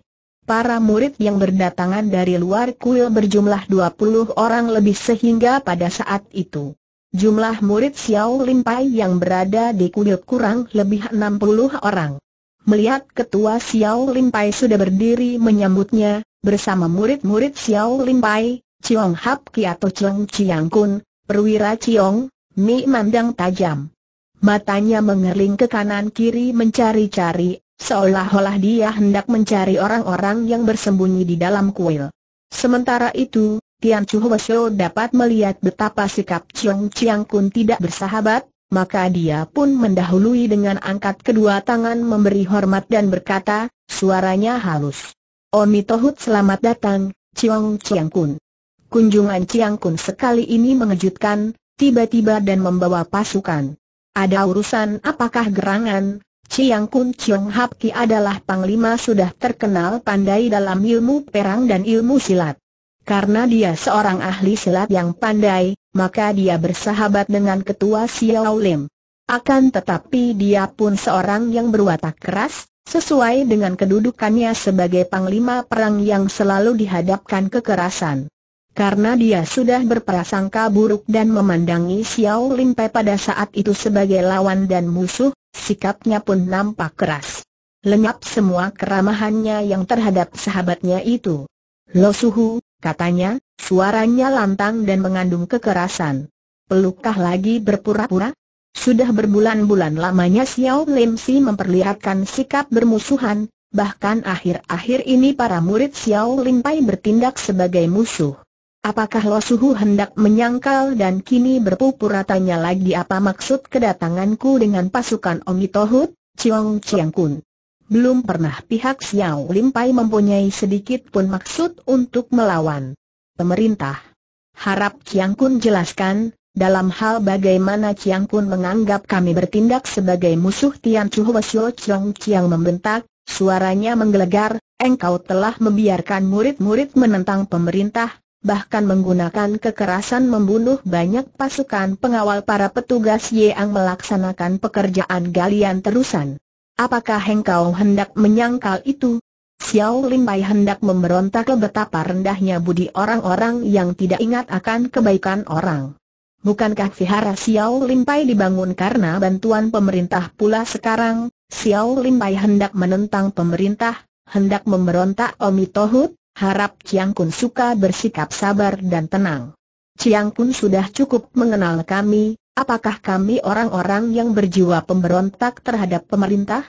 Para murid yang berdatangan dari luar kuil berjumlah 20 orang lebih sehingga pada saat itu Jumlah murid Xiao Limpai yang berada di kuil kurang lebih 60 orang Melihat ketua Xiao Limpai sudah berdiri menyambutnya, bersama murid-murid Xiao Limpai, Chiong Hap Ki atau Chiong Chiang Kun, perwira Chiong, Mi mandang tajam. Matanya mengerling ke kanan-kiri mencari-cari, seolah-olah dia hendak mencari orang-orang yang bersembunyi di dalam kuil. Sementara itu, Tian Chu Hwasyo dapat melihat betapa sikap Chiong Chiang Kun tidak bersahabat, maka dia pun mendahului dengan angkat kedua tangan memberi hormat dan berkata, suaranya halus. Omi Tohut selamat datang, Ciong Ciang Kun. Kunjungan Ciang Kun sekali ini mengejutkan, tiba-tiba dan membawa pasukan. Ada urusan apakah gerangan, Ciang Kun Ciong Hap Ki adalah panglima sudah terkenal pandai dalam ilmu perang dan ilmu silat. Karena dia seorang ahli silat yang pandai, maka dia bersahabat dengan ketua Xiao Lim. Akan tetapi dia pun seorang yang berwatak keras, sesuai dengan kedudukannya sebagai panglima perang yang selalu dihadapkan kekerasan. Karena dia sudah berprasangka buruk dan memandangi Xiao Lim Pei pada saat itu sebagai lawan dan musuh, sikapnya pun nampak keras. Lenyap semua keramahannya yang terhadap sahabatnya itu. Lo Suhu, katanya, suaranya lantang dan mengandung kekerasan. Pelukah lagi berpura-pura? Sudah berbulan-bulan lamanya Xiao Lim Si memperlihatkan sikap bermusuhan, bahkan akhir-akhir ini para murid Xiao Lim Pai bertindak sebagai musuh. Apakah Lo Suhu hendak menyangkal dan kini berpura tanya lagi apa maksud kedatanganku dengan pasukan Ongi Tohut, Chiong Chiang Kun? belum pernah pihak Xiao Limpai mempunyai sedikit pun maksud untuk melawan pemerintah. Harap Chiang Kun jelaskan, dalam hal bagaimana Chiang Kun menganggap kami bertindak sebagai musuh Tian Chu Hwasyo Chong Chiang membentak, suaranya menggelegar, engkau telah membiarkan murid-murid menentang pemerintah, bahkan menggunakan kekerasan membunuh banyak pasukan pengawal para petugas yang melaksanakan pekerjaan galian terusan. Apakah engkau hendak menyangkal itu? Xiao Lin hendak memberontak betapa rendahnya budi orang-orang yang tidak ingat akan kebaikan orang. Bukankah vihara Xiao Limpai dibangun karena bantuan pemerintah pula sekarang, Xiao Limpai hendak menentang pemerintah, hendak memberontak Omi Tohut, harap Chiang Kun suka bersikap sabar dan tenang. Chiang Kun sudah cukup mengenal kami, Apakah kami orang-orang yang berjiwa pemberontak terhadap pemerintah?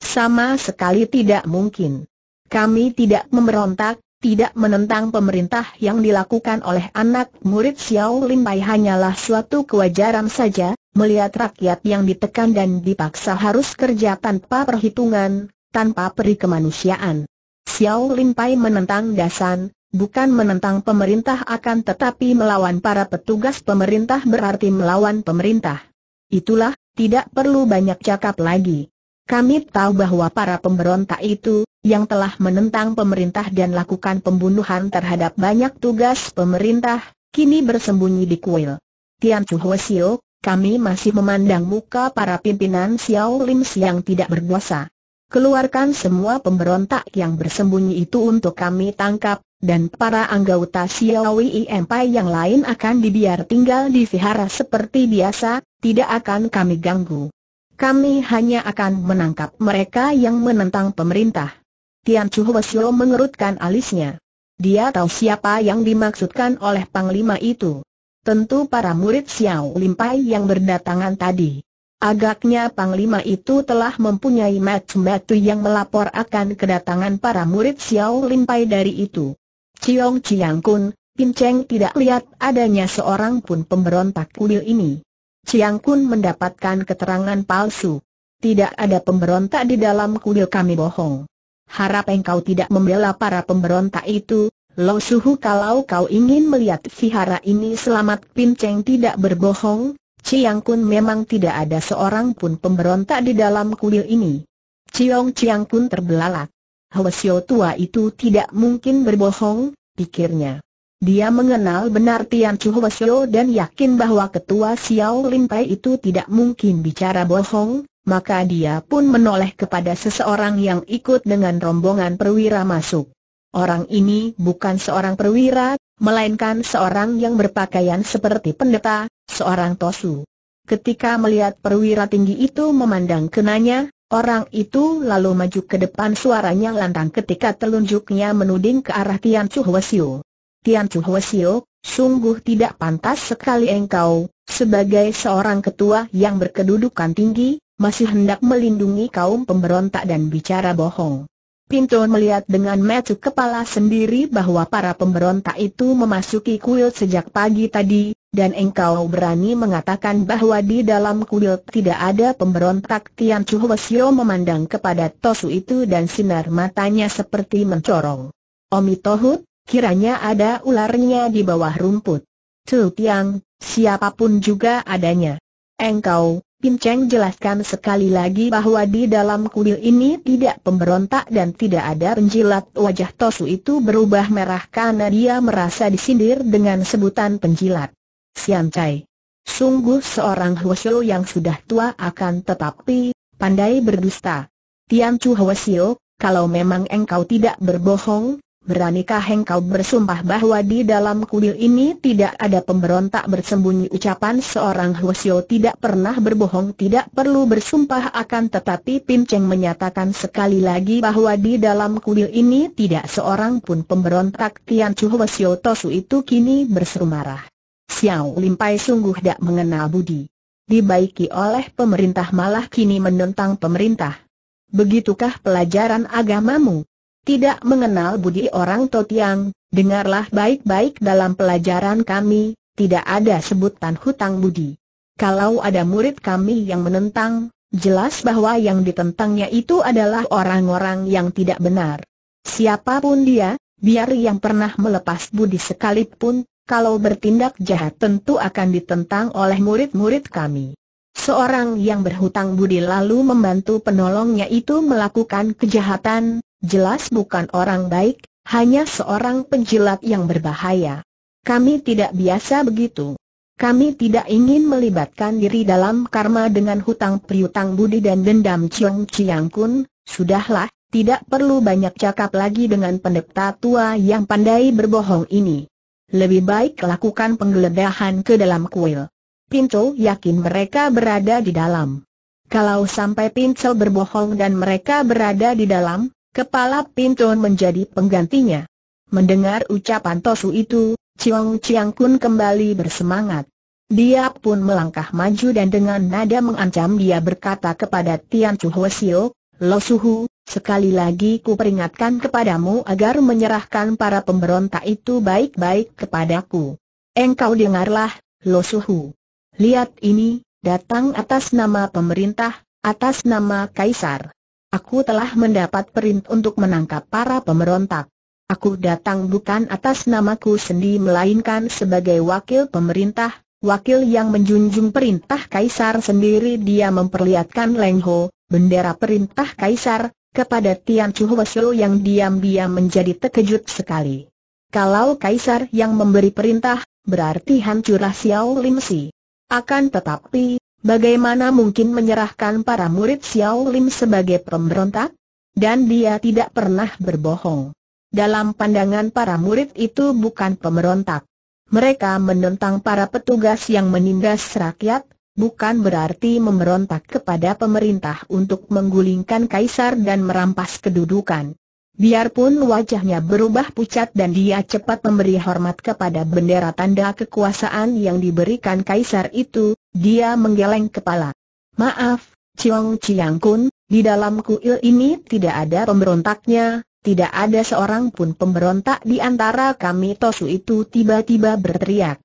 Sama sekali tidak mungkin. Kami tidak memberontak, tidak menentang pemerintah yang dilakukan oleh anak murid Xiao Lim Pai hanyalah suatu kewajaran saja, melihat rakyat yang ditekan dan dipaksa harus kerja tanpa perhitungan, tanpa peri kemanusiaan. Xiao Lim Pai menentang Dasan, bukan menentang pemerintah akan tetapi melawan para petugas pemerintah berarti melawan pemerintah. Itulah, tidak perlu banyak cakap lagi. Kami tahu bahwa para pemberontak itu, yang telah menentang pemerintah dan lakukan pembunuhan terhadap banyak tugas pemerintah, kini bersembunyi di kuil. Tian Chu kami masih memandang muka para pimpinan Xiao Lim yang tidak berdosa. Keluarkan semua pemberontak yang bersembunyi itu untuk kami tangkap, dan para anggota Xiaowei Empire yang lain akan dibiar tinggal di vihara seperti biasa, tidak akan kami ganggu. Kami hanya akan menangkap mereka yang menentang pemerintah. Tian Chu Wesio mengerutkan alisnya. Dia tahu siapa yang dimaksudkan oleh panglima itu. Tentu para murid Xiao Limpai yang berdatangan tadi. Agaknya panglima itu telah mempunyai macam-macam yang melapor akan kedatangan para murid Xiao Limpai dari itu. Ciong Ciang Kun, Pin Cheng tidak lihat adanya seorang pun pemberontak kuil ini. Ciang Kun mendapatkan keterangan palsu. Tidak ada pemberontak di dalam kuil kami bohong. Harap engkau tidak membela para pemberontak itu, Lo Suhu kalau kau ingin melihat vihara ini selamat Pin Cheng tidak berbohong, Ciang Kun memang tidak ada seorang pun pemberontak di dalam kuil ini. Ciong Ciang Kun terbelalak. Helesio tua itu tidak mungkin berbohong, pikirnya. Dia mengenal benar Tian Chu Helesio dan yakin bahwa ketua Xiao Lin Pai itu tidak mungkin bicara bohong, maka dia pun menoleh kepada seseorang yang ikut dengan rombongan perwira masuk. Orang ini bukan seorang perwira, melainkan seorang yang berpakaian seperti pendeta, seorang tosu. Ketika melihat perwira tinggi itu memandang kenanya, Orang itu lalu maju ke depan suaranya lantang ketika telunjuknya menuding ke arah Tian Chu Hwasio. Tian Chu Hwasio, sungguh tidak pantas sekali engkau, sebagai seorang ketua yang berkedudukan tinggi, masih hendak melindungi kaum pemberontak dan bicara bohong. Pinton melihat dengan mata kepala sendiri bahwa para pemberontak itu memasuki kuil sejak pagi tadi, dan engkau berani mengatakan bahwa di dalam kuil tidak ada pemberontak Tian Chu memandang kepada Tosu itu dan sinar matanya seperti mencorong. Omi Tohut, kiranya ada ularnya di bawah rumput. Tu Tiang, siapapun juga adanya. Engkau, Pin Cheng jelaskan sekali lagi bahwa di dalam kuil ini tidak pemberontak dan tidak ada penjilat. Wajah Tosu itu berubah merah karena dia merasa disindir dengan sebutan penjilat. Sian Chai. Sungguh seorang Hwasyo yang sudah tua akan tetapi pandai berdusta. Tian Chu Hwasyo, kalau memang engkau tidak berbohong, Beranikah engkau bersumpah bahwa di dalam kuil ini tidak ada pemberontak bersembunyi ucapan seorang Huosio tidak pernah berbohong tidak perlu bersumpah akan tetapi Pin Cheng menyatakan sekali lagi bahwa di dalam kuil ini tidak seorang pun pemberontak Tian Chu Huosio Tosu itu kini berseru marah. Xiao Limpai sungguh tidak mengenal budi. Dibaiki oleh pemerintah malah kini menentang pemerintah. Begitukah pelajaran agamamu? tidak mengenal budi orang Totiang, dengarlah baik-baik dalam pelajaran kami, tidak ada sebutan hutang budi. Kalau ada murid kami yang menentang, jelas bahwa yang ditentangnya itu adalah orang-orang yang tidak benar. Siapapun dia, biar yang pernah melepas budi sekalipun, kalau bertindak jahat tentu akan ditentang oleh murid-murid kami. Seorang yang berhutang budi lalu membantu penolongnya itu melakukan kejahatan, jelas bukan orang baik, hanya seorang penjilat yang berbahaya. Kami tidak biasa begitu. Kami tidak ingin melibatkan diri dalam karma dengan hutang priutang budi dan dendam Ciong Ciang Kun, sudahlah, tidak perlu banyak cakap lagi dengan pendeta tua yang pandai berbohong ini. Lebih baik lakukan penggeledahan ke dalam kuil. Pinto yakin mereka berada di dalam. Kalau sampai Pinto berbohong dan mereka berada di dalam, Kepala Pintun menjadi penggantinya. Mendengar ucapan Tosu itu, Chiong Chiang Kun kembali bersemangat. Dia pun melangkah maju dan dengan nada mengancam dia berkata kepada Tian Chu Sio, Lo Suhu, sekali lagi ku peringatkan kepadamu agar menyerahkan para pemberontak itu baik-baik kepadaku. Engkau dengarlah, Lo Suhu. Lihat ini, datang atas nama pemerintah, atas nama kaisar. Aku telah mendapat perintah untuk menangkap para pemberontak. Aku datang bukan atas namaku sendiri melainkan sebagai wakil pemerintah, wakil yang menjunjung perintah kaisar sendiri dia memperlihatkan Lengho, bendera perintah kaisar, kepada Tian Chu yang diam-diam menjadi terkejut sekali. Kalau kaisar yang memberi perintah, berarti hancurlah Xiao Lim Si. Akan tetapi, Bagaimana mungkin menyerahkan para murid Xiao Lim sebagai pemberontak? Dan dia tidak pernah berbohong. Dalam pandangan para murid itu bukan pemberontak. Mereka menentang para petugas yang menindas rakyat, bukan berarti memberontak kepada pemerintah untuk menggulingkan kaisar dan merampas kedudukan. Biarpun wajahnya berubah pucat dan dia cepat memberi hormat kepada bendera tanda kekuasaan yang diberikan kaisar itu, dia menggeleng kepala. Maaf, Chiong Chiang Kun, di dalam kuil ini tidak ada pemberontaknya, tidak ada seorang pun pemberontak di antara kami Tosu itu tiba-tiba berteriak.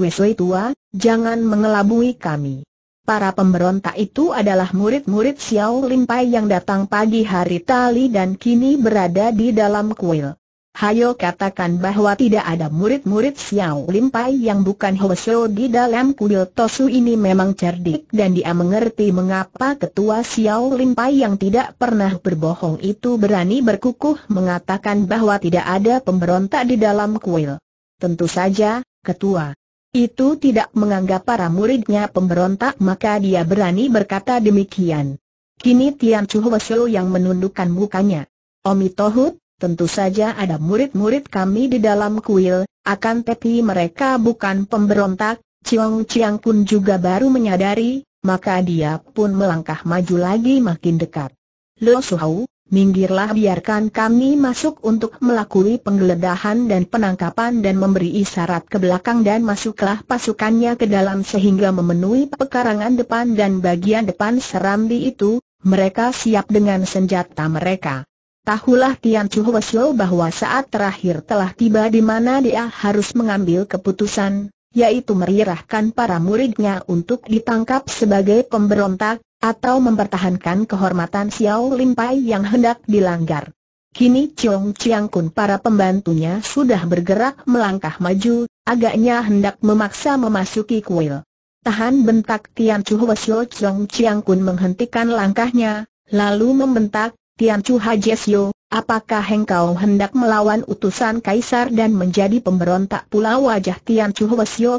Huesui tua, jangan mengelabui kami. Para pemberontak itu adalah murid-murid Xiao Limpai yang datang pagi hari tali dan kini berada di dalam kuil. Hayo katakan bahwa tidak ada murid-murid Xiao Lim Pai yang bukan Hwasyo di dalam kuil Tosu ini memang cerdik dan dia mengerti mengapa ketua Xiao Lim Pai yang tidak pernah berbohong itu berani berkukuh mengatakan bahwa tidak ada pemberontak di dalam kuil. Tentu saja, ketua itu tidak menganggap para muridnya pemberontak maka dia berani berkata demikian. Kini Tian Chu Hwasyo yang menundukkan mukanya. Omi Tohut, Tentu saja ada murid-murid kami di dalam kuil, akan tetapi mereka bukan pemberontak, Chiong ciang pun juga baru menyadari, maka dia pun melangkah maju lagi makin dekat. Lo Suhau, minggirlah biarkan kami masuk untuk melakui penggeledahan dan penangkapan dan memberi isyarat ke belakang dan masuklah pasukannya ke dalam sehingga memenuhi pekarangan depan dan bagian depan serambi itu, mereka siap dengan senjata mereka. Tahulah Tian Chu Hwasyo bahwa saat terakhir telah tiba di mana dia harus mengambil keputusan, yaitu merirahkan para muridnya untuk ditangkap sebagai pemberontak, atau mempertahankan kehormatan Xiao Limpai yang hendak dilanggar. Kini Chong Chiang Kun para pembantunya sudah bergerak melangkah maju, agaknya hendak memaksa memasuki kuil. Tahan bentak Tian Chu Hwasyo Chong Chiang Kun menghentikan langkahnya, lalu membentak, Tian Chu Hajesyo, apakah engkau hendak melawan utusan kaisar dan menjadi pemberontak pula wajah Tian Chu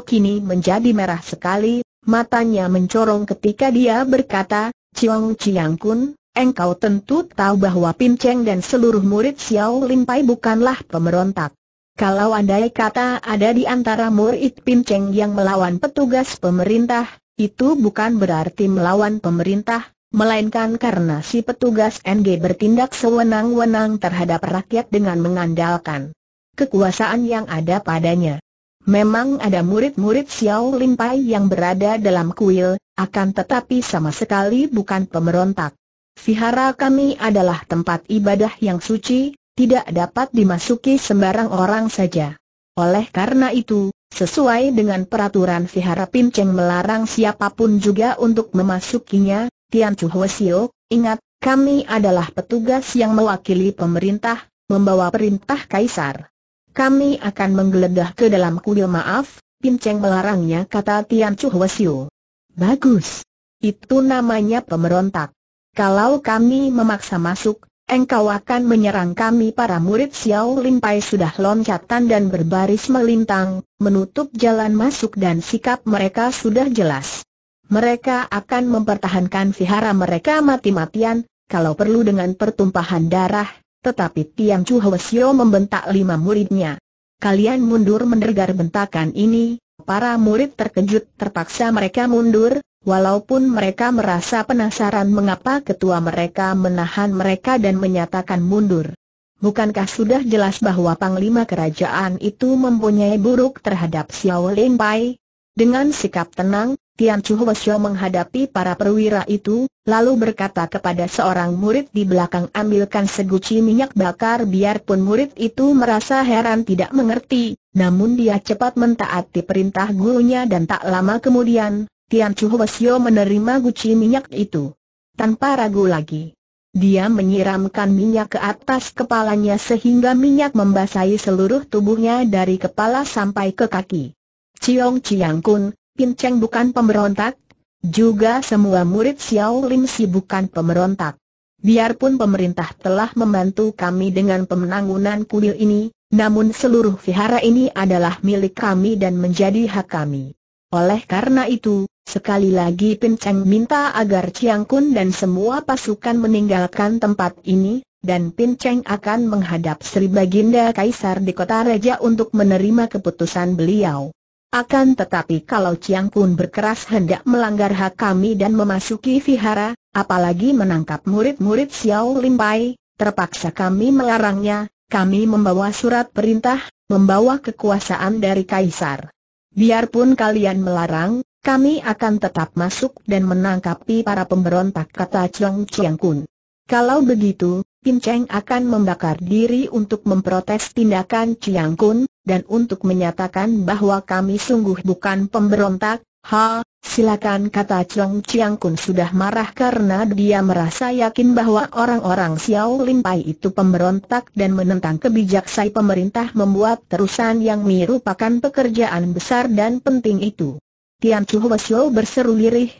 kini menjadi merah sekali, matanya mencorong ketika dia berkata, Chiong Chiang Kun, engkau tentu tahu bahwa Pinceng Cheng dan seluruh murid Xiao Lim Pai bukanlah pemberontak. Kalau andai kata ada di antara murid Pinceng Cheng yang melawan petugas pemerintah, itu bukan berarti melawan pemerintah, melainkan karena si petugas NG bertindak sewenang-wenang terhadap rakyat dengan mengandalkan kekuasaan yang ada padanya. Memang ada murid-murid Xiao Limpai yang berada dalam kuil, akan tetapi sama sekali bukan pemberontak. Vihara kami adalah tempat ibadah yang suci, tidak dapat dimasuki sembarang orang saja. Oleh karena itu, Sesuai dengan peraturan vihara Pinceng melarang siapapun juga untuk memasukinya, Tian Chu Hwasio, ingat, kami adalah petugas yang mewakili pemerintah, membawa perintah kaisar. Kami akan menggeledah ke dalam kuil maaf, Pinceng melarangnya kata Tian Chu Hwasio. Bagus. Itu namanya pemberontak. Kalau kami memaksa masuk, engkau akan menyerang kami para murid Xiao Lin Pai sudah loncatan dan berbaris melintang, menutup jalan masuk dan sikap mereka sudah jelas mereka akan mempertahankan vihara mereka mati-matian, kalau perlu dengan pertumpahan darah, tetapi Tiang Chu Hwasyo membentak lima muridnya. Kalian mundur mendengar bentakan ini, para murid terkejut terpaksa mereka mundur, walaupun mereka merasa penasaran mengapa ketua mereka menahan mereka dan menyatakan mundur. Bukankah sudah jelas bahwa Panglima Kerajaan itu mempunyai buruk terhadap Xiao Ling Pai? Dengan sikap tenang, Tian Chu menghadapi para perwira itu, lalu berkata kepada seorang murid di belakang ambilkan seguci minyak bakar biarpun murid itu merasa heran tidak mengerti, namun dia cepat mentaati perintah gurunya dan tak lama kemudian, Tian Chu menerima guci minyak itu. Tanpa ragu lagi. Dia menyiramkan minyak ke atas kepalanya sehingga minyak membasahi seluruh tubuhnya dari kepala sampai ke kaki. Ciong Ciang Kun, Pinceng bukan pemberontak, juga semua murid Xiao Lim Si bukan pemberontak. Biarpun pemerintah telah membantu kami dengan pemenangunan kuil ini, namun seluruh vihara ini adalah milik kami dan menjadi hak kami. Oleh karena itu, sekali lagi Pinceng minta agar Chiang Kun dan semua pasukan meninggalkan tempat ini, dan Pinceng akan menghadap Sri Baginda Kaisar di kota Raja untuk menerima keputusan beliau. Akan tetapi kalau Chiang Kun berkeras hendak melanggar hak kami dan memasuki vihara, apalagi menangkap murid-murid Xiao Limpai, terpaksa kami melarangnya, kami membawa surat perintah, membawa kekuasaan dari Kaisar. Biarpun kalian melarang, kami akan tetap masuk dan menangkapi para pemberontak kata Chiang Chiang Kun. Kalau begitu, Pin Cheng akan membakar diri untuk memprotes tindakan Chiang Kun, dan untuk menyatakan bahwa kami sungguh bukan pemberontak, ha, silakan kata Chong Chiang Kun sudah marah karena dia merasa yakin bahwa orang-orang Xiao Lim Pai itu pemberontak dan menentang kebijaksai pemerintah membuat terusan yang merupakan pekerjaan besar dan penting itu. Tian Chu Xiao berseru lirih,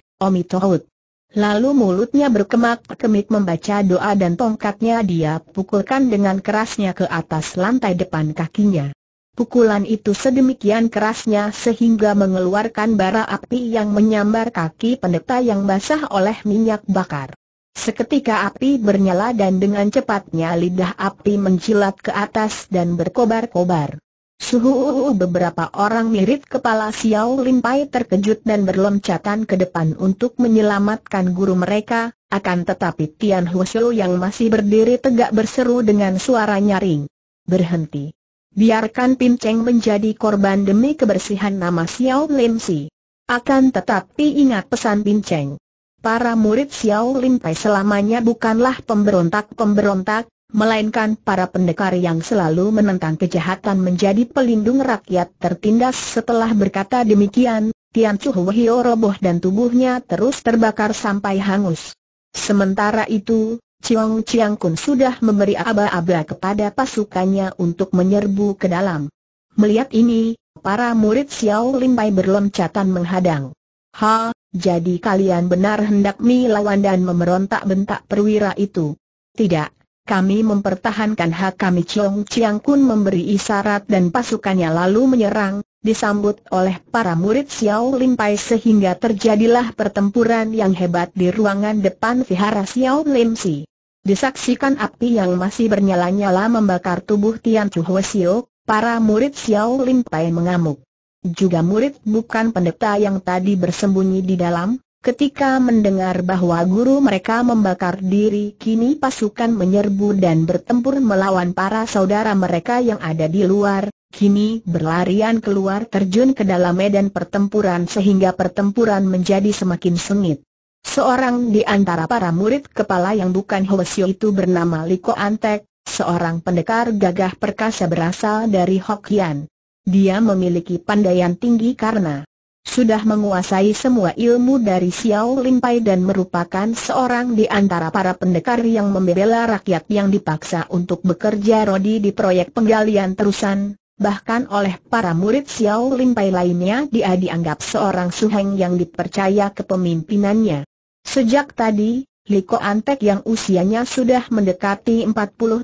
tohut. Lalu mulutnya berkemak-kemik membaca doa dan tongkatnya dia pukulkan dengan kerasnya ke atas lantai depan kakinya. Pukulan itu sedemikian kerasnya sehingga mengeluarkan bara api yang menyambar kaki pendeta yang basah oleh minyak bakar. Seketika api bernyala dan dengan cepatnya lidah api menjilat ke atas dan berkobar-kobar. Suhu beberapa orang mirip kepala Xiao Limpai terkejut dan berloncatan ke depan untuk menyelamatkan guru mereka, akan tetapi Tian Hushu yang masih berdiri tegak berseru dengan suara nyaring. Berhenti. Biarkan Pin Cheng menjadi korban demi kebersihan nama Xiao Lim Si. Akan tetapi ingat pesan Pin Cheng. Para murid Xiao Limpai selamanya bukanlah pemberontak-pemberontak, melainkan para pendekar yang selalu menentang kejahatan menjadi pelindung rakyat tertindas setelah berkata demikian, Tian Chu roboh dan tubuhnya terus terbakar sampai hangus. Sementara itu, Chiong Chiang Kun sudah memberi aba-aba kepada pasukannya untuk menyerbu ke dalam. Melihat ini, para murid Xiao Limbai berloncatan menghadang. Ha, jadi kalian benar hendak melawan dan memberontak bentak perwira itu. Tidak, kami mempertahankan hak kami Chong Chiang Kun memberi isyarat dan pasukannya lalu menyerang, disambut oleh para murid Xiao Lim Pai sehingga terjadilah pertempuran yang hebat di ruangan depan vihara Xiao Lim Si. Disaksikan api yang masih bernyala-nyala membakar tubuh Tian Chu Xiao. para murid Xiao Lim Pai mengamuk. Juga murid bukan pendeta yang tadi bersembunyi di dalam, Ketika mendengar bahwa guru mereka membakar diri, kini pasukan menyerbu dan bertempur melawan para saudara mereka yang ada di luar, kini berlarian keluar terjun ke dalam medan pertempuran sehingga pertempuran menjadi semakin sengit. Seorang di antara para murid kepala yang bukan Hwasyo itu bernama Liko Antek, seorang pendekar gagah perkasa berasal dari Hokian. Dia memiliki pandaian tinggi karena sudah menguasai semua ilmu dari Xiao Limpai dan merupakan seorang di antara para pendekar yang membela rakyat yang dipaksa untuk bekerja rodi di proyek penggalian terusan, bahkan oleh para murid Xiao Limpai lainnya dia dianggap seorang suheng yang dipercaya kepemimpinannya. Sejak tadi, Liko Antek yang usianya sudah mendekati 40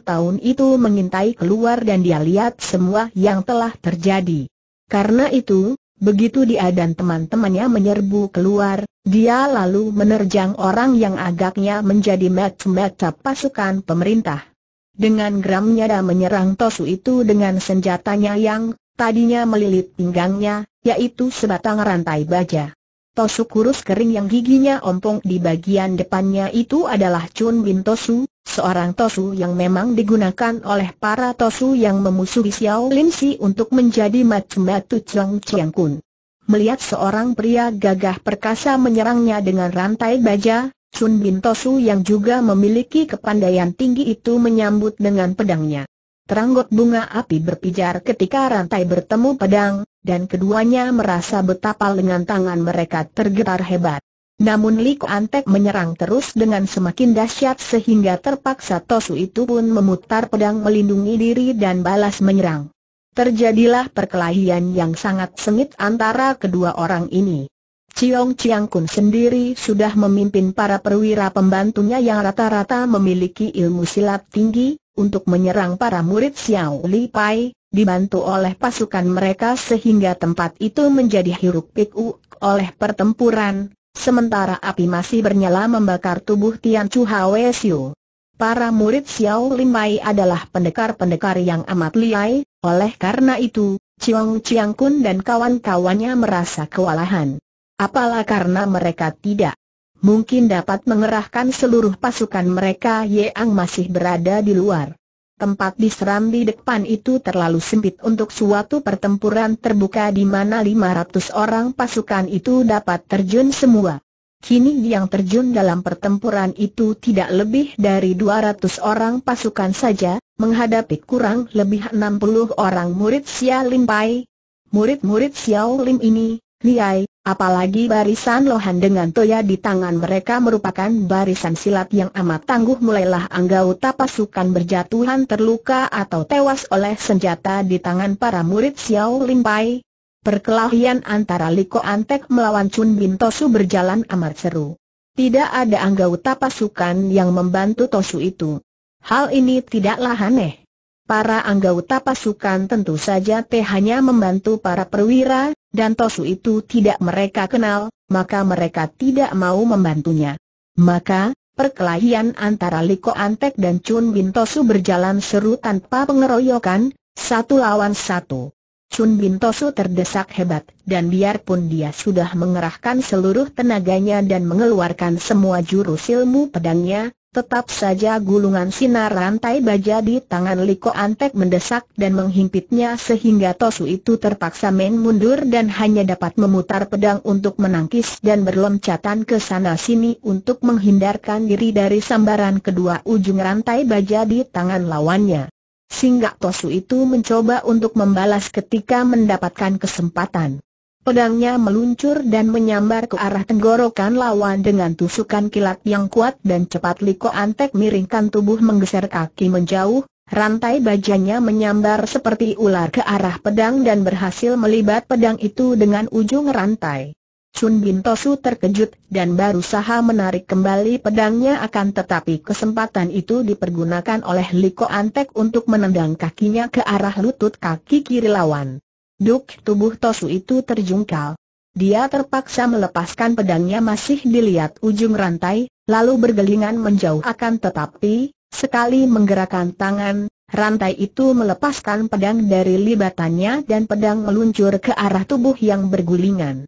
tahun itu mengintai keluar dan dia lihat semua yang telah terjadi. Karena itu, Begitu dia dan teman-temannya menyerbu keluar, dia lalu menerjang orang yang agaknya menjadi mata-mata pasukan pemerintah. Dengan geramnya dia menyerang Tosu itu dengan senjatanya yang tadinya melilit pinggangnya, yaitu sebatang rantai baja. Tosu kurus kering yang giginya ompong di bagian depannya itu adalah Chun Bin Tosu, seorang tosu yang memang digunakan oleh para tosu yang memusuhi Xiao Lin Si untuk menjadi matu-matu Chiang Chiang Kun. Melihat seorang pria gagah perkasa menyerangnya dengan rantai baja, Sun Bin Tosu yang juga memiliki kepandaian tinggi itu menyambut dengan pedangnya. Teranggot bunga api berpijar ketika rantai bertemu pedang, dan keduanya merasa betapa lengan tangan mereka tergetar hebat. Namun Lik Antek menyerang terus dengan semakin dahsyat sehingga terpaksa Tosu itu pun memutar pedang melindungi diri dan balas menyerang. Terjadilah perkelahian yang sangat sengit antara kedua orang ini. Ciong Chiang Kun sendiri sudah memimpin para perwira pembantunya yang rata-rata memiliki ilmu silat tinggi, untuk menyerang para murid Xiao Li Pai, dibantu oleh pasukan mereka sehingga tempat itu menjadi hiruk pikuk oleh pertempuran, Sementara api masih bernyala membakar tubuh Tian Chu Hwe Siu. Para murid Xiao Lim Bai adalah pendekar-pendekar yang amat liai, oleh karena itu, Chiong Chiang Kun dan kawan-kawannya merasa kewalahan. Apalah karena mereka tidak mungkin dapat mengerahkan seluruh pasukan mereka Yeang masih berada di luar tempat di di depan itu terlalu sempit untuk suatu pertempuran terbuka di mana 500 orang pasukan itu dapat terjun semua. Kini yang terjun dalam pertempuran itu tidak lebih dari 200 orang pasukan saja, menghadapi kurang lebih 60 orang murid Xia Lim Pai. Murid-murid Xiao Lim ini, Liai, Apalagi barisan lohan dengan toya di tangan mereka merupakan barisan silat yang amat tangguh mulailah anggota pasukan berjatuhan terluka atau tewas oleh senjata di tangan para murid Xiao Limpai. Perkelahian antara Liko Antek melawan Chun Bin Tosu berjalan amat seru. Tidak ada anggota pasukan yang membantu Tosu itu. Hal ini tidaklah aneh. Para anggota pasukan tentu saja teh hanya membantu para perwira, dan Tosu itu tidak mereka kenal, maka mereka tidak mau membantunya. Maka, perkelahian antara Liko Antek dan Chun Bin Tosu berjalan seru tanpa pengeroyokan, satu lawan satu. Chun Tosu terdesak hebat, dan biarpun dia sudah mengerahkan seluruh tenaganya dan mengeluarkan semua jurus ilmu pedangnya, tetap saja gulungan sinar rantai baja di tangan Liko Antek mendesak dan menghimpitnya sehingga Tosu itu terpaksa main mundur dan hanya dapat memutar pedang untuk menangkis dan berloncatan ke sana-sini untuk menghindarkan diri dari sambaran kedua ujung rantai baja di tangan lawannya. Singgak Tosu itu mencoba untuk membalas ketika mendapatkan kesempatan. Pedangnya meluncur dan menyambar ke arah tenggorokan lawan dengan tusukan kilat yang kuat dan cepat Liko Antek miringkan tubuh menggeser kaki menjauh, rantai bajanya menyambar seperti ular ke arah pedang dan berhasil melibat pedang itu dengan ujung rantai. Chun Bin Tosu terkejut dan baru berusaha menarik kembali pedangnya akan tetapi kesempatan itu dipergunakan oleh Liko Antek untuk menendang kakinya ke arah lutut kaki kiri lawan. Duk tubuh Tosu itu terjungkal. Dia terpaksa melepaskan pedangnya masih dilihat ujung rantai, lalu bergelingan menjauh akan tetapi, sekali menggerakkan tangan, Rantai itu melepaskan pedang dari libatannya dan pedang meluncur ke arah tubuh yang bergulingan.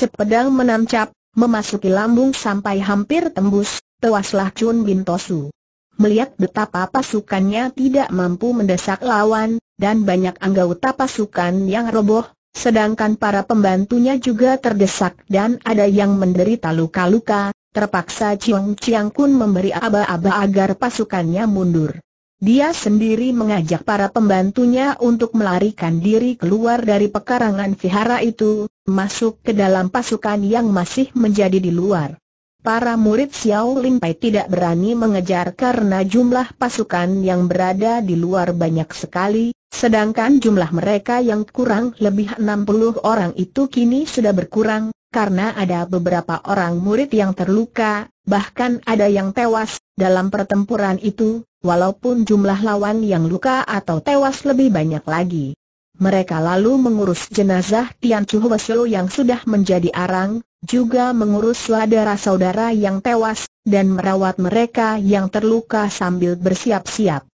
Cepedang menancap, memasuki lambung sampai hampir tembus, tewaslah Chun Bin Tosu. Melihat betapa pasukannya tidak mampu mendesak lawan, dan banyak anggota pasukan yang roboh, sedangkan para pembantunya juga terdesak dan ada yang menderita luka-luka, terpaksa Chiang Chiang Kun memberi aba-aba agar pasukannya mundur. Dia sendiri mengajak para pembantunya untuk melarikan diri keluar dari pekarangan vihara itu, masuk ke dalam pasukan yang masih menjadi di luar. Para murid Xiao Ling Pai tidak berani mengejar karena jumlah pasukan yang berada di luar banyak sekali, sedangkan jumlah mereka yang kurang lebih 60 orang itu kini sudah berkurang, karena ada beberapa orang murid yang terluka, bahkan ada yang tewas, dalam pertempuran itu, walaupun jumlah lawan yang luka atau tewas lebih banyak lagi. Mereka lalu mengurus jenazah Tian Chu Hwesyo yang sudah menjadi arang, juga mengurus saudara-saudara yang tewas, dan merawat mereka yang terluka sambil bersiap-siap.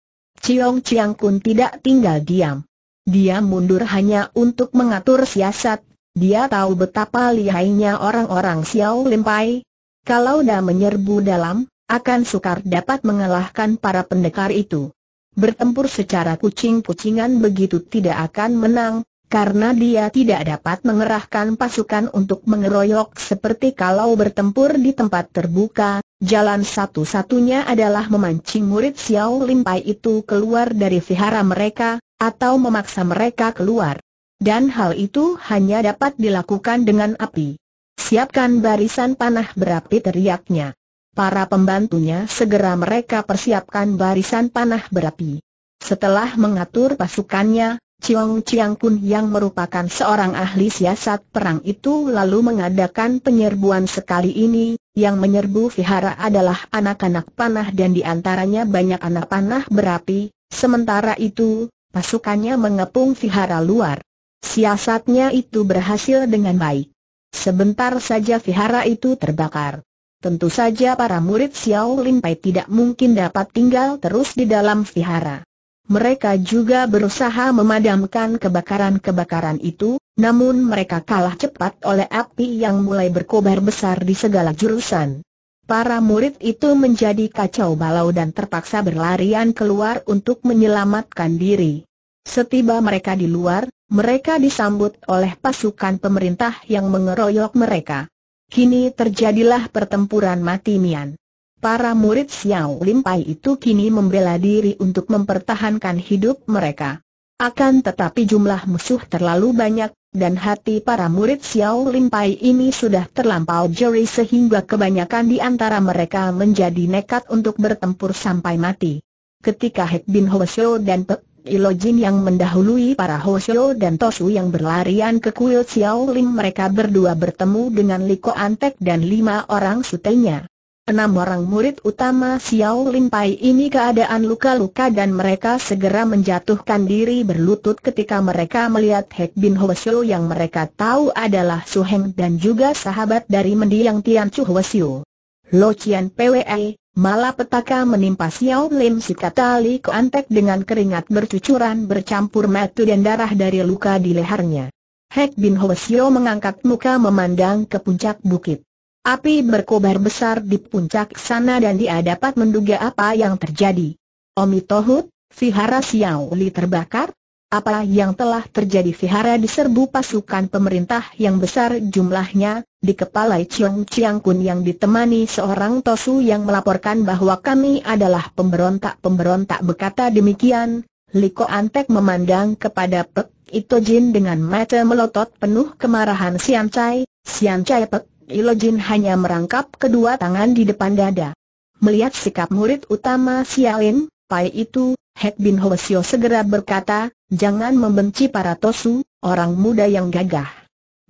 Ciong Chiang Kun tidak tinggal diam. Dia mundur hanya untuk mengatur siasat, dia tahu betapa lihainya orang-orang Xiao Limpai. Kalau dah menyerbu dalam, akan sukar dapat mengalahkan para pendekar itu. Bertempur secara kucing-kucingan begitu tidak akan menang, karena dia tidak dapat mengerahkan pasukan untuk mengeroyok seperti kalau bertempur di tempat terbuka, jalan satu-satunya adalah memancing murid Xiao Lim itu keluar dari vihara mereka, atau memaksa mereka keluar. Dan hal itu hanya dapat dilakukan dengan api. Siapkan barisan panah berapi teriaknya. Para pembantunya segera mereka persiapkan barisan panah berapi. Setelah mengatur pasukannya, Chiong Chiang pun yang merupakan seorang ahli siasat perang itu lalu mengadakan penyerbuan sekali ini, yang menyerbu vihara adalah anak-anak panah dan diantaranya banyak anak panah berapi, sementara itu, pasukannya mengepung vihara luar. Siasatnya itu berhasil dengan baik. Sebentar saja vihara itu terbakar. Tentu saja para murid Xiao Lin Pai tidak mungkin dapat tinggal terus di dalam vihara. Mereka juga berusaha memadamkan kebakaran-kebakaran itu, namun mereka kalah cepat oleh api yang mulai berkobar besar di segala jurusan. Para murid itu menjadi kacau balau dan terpaksa berlarian keluar untuk menyelamatkan diri. Setiba mereka di luar, mereka disambut oleh pasukan pemerintah yang mengeroyok mereka. Kini terjadilah pertempuran mati-mian. Para murid Xiao Lim Pai itu kini membela diri untuk mempertahankan hidup mereka. Akan tetapi jumlah musuh terlalu banyak, dan hati para murid Xiao Lim Pai ini sudah terlampau jeri sehingga kebanyakan di antara mereka menjadi nekat untuk bertempur sampai mati. Ketika Hek Bin Ho dan Pek Ilo Jin yang mendahului para Ho dan Tosu yang berlarian ke kuil Xiao Lim mereka berdua bertemu dengan Liko Antek dan lima orang sutenya. Enam orang murid utama Xiao Lin Pai ini keadaan luka-luka dan mereka segera menjatuhkan diri berlutut ketika mereka melihat Hek Bin Ho Siu yang mereka tahu adalah Su Heng dan juga sahabat dari mendiang Tian Chu Ho Siu. Lo Chian PWE, malapetaka menimpa Xiao Lin si kata Li Antek dengan keringat bercucuran bercampur metu dan darah dari luka di lehernya. Hek Bin Ho Siu mengangkat muka memandang ke puncak bukit. Api berkobar besar di puncak sana dan dia dapat menduga apa yang terjadi. Omi Tohut, Vihara Xiao Li terbakar? Apa yang telah terjadi Vihara diserbu pasukan pemerintah yang besar jumlahnya, dikepalai Chiong Chiang Kun yang ditemani seorang Tosu yang melaporkan bahwa kami adalah pemberontak-pemberontak berkata demikian, Liko Antek memandang kepada Pek Itojin dengan mata melotot penuh kemarahan Sian Chai, Sian Pek, Ilojin hanya merangkap kedua tangan di depan dada. Melihat sikap murid utama Sialin, Pai itu, Hek Bin Hwasyo segera berkata, jangan membenci para Tosu, orang muda yang gagah.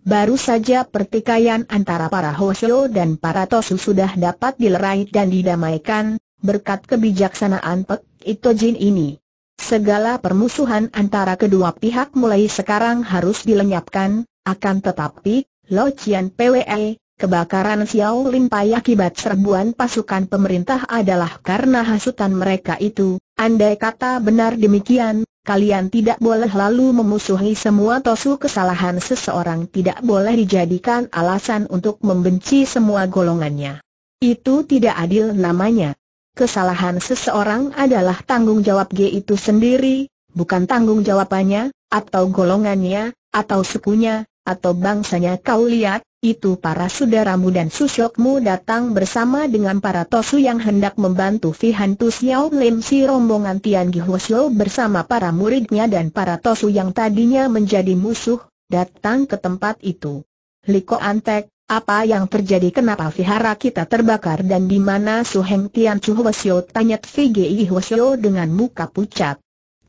Baru saja pertikaian antara para Hwasyo dan para Tosu sudah dapat dilerai dan didamaikan, berkat kebijaksanaan Pek Itojin ini. Segala permusuhan antara kedua pihak mulai sekarang harus dilenyapkan, akan tetapi, Lo Chian PWE, Kebakaran Xiao Limpai akibat serbuan pasukan pemerintah adalah karena hasutan mereka itu, andai kata benar demikian, kalian tidak boleh lalu memusuhi semua tosu kesalahan seseorang tidak boleh dijadikan alasan untuk membenci semua golongannya. Itu tidak adil namanya. Kesalahan seseorang adalah tanggung jawab G itu sendiri, bukan tanggung jawabannya, atau golongannya, atau sukunya, atau bangsanya kau lihat, itu para saudaramu dan susyokmu datang bersama dengan para tosu yang hendak membantu Fi Hantu Xiao Lim si rombongan Tian Hwasyo bersama para muridnya dan para tosu yang tadinya menjadi musuh, datang ke tempat itu. Liko Antek, apa yang terjadi kenapa vihara kita terbakar dan di mana Su Heng Tian Chu Hwasyo tanya VGI Hwasyo dengan muka pucat.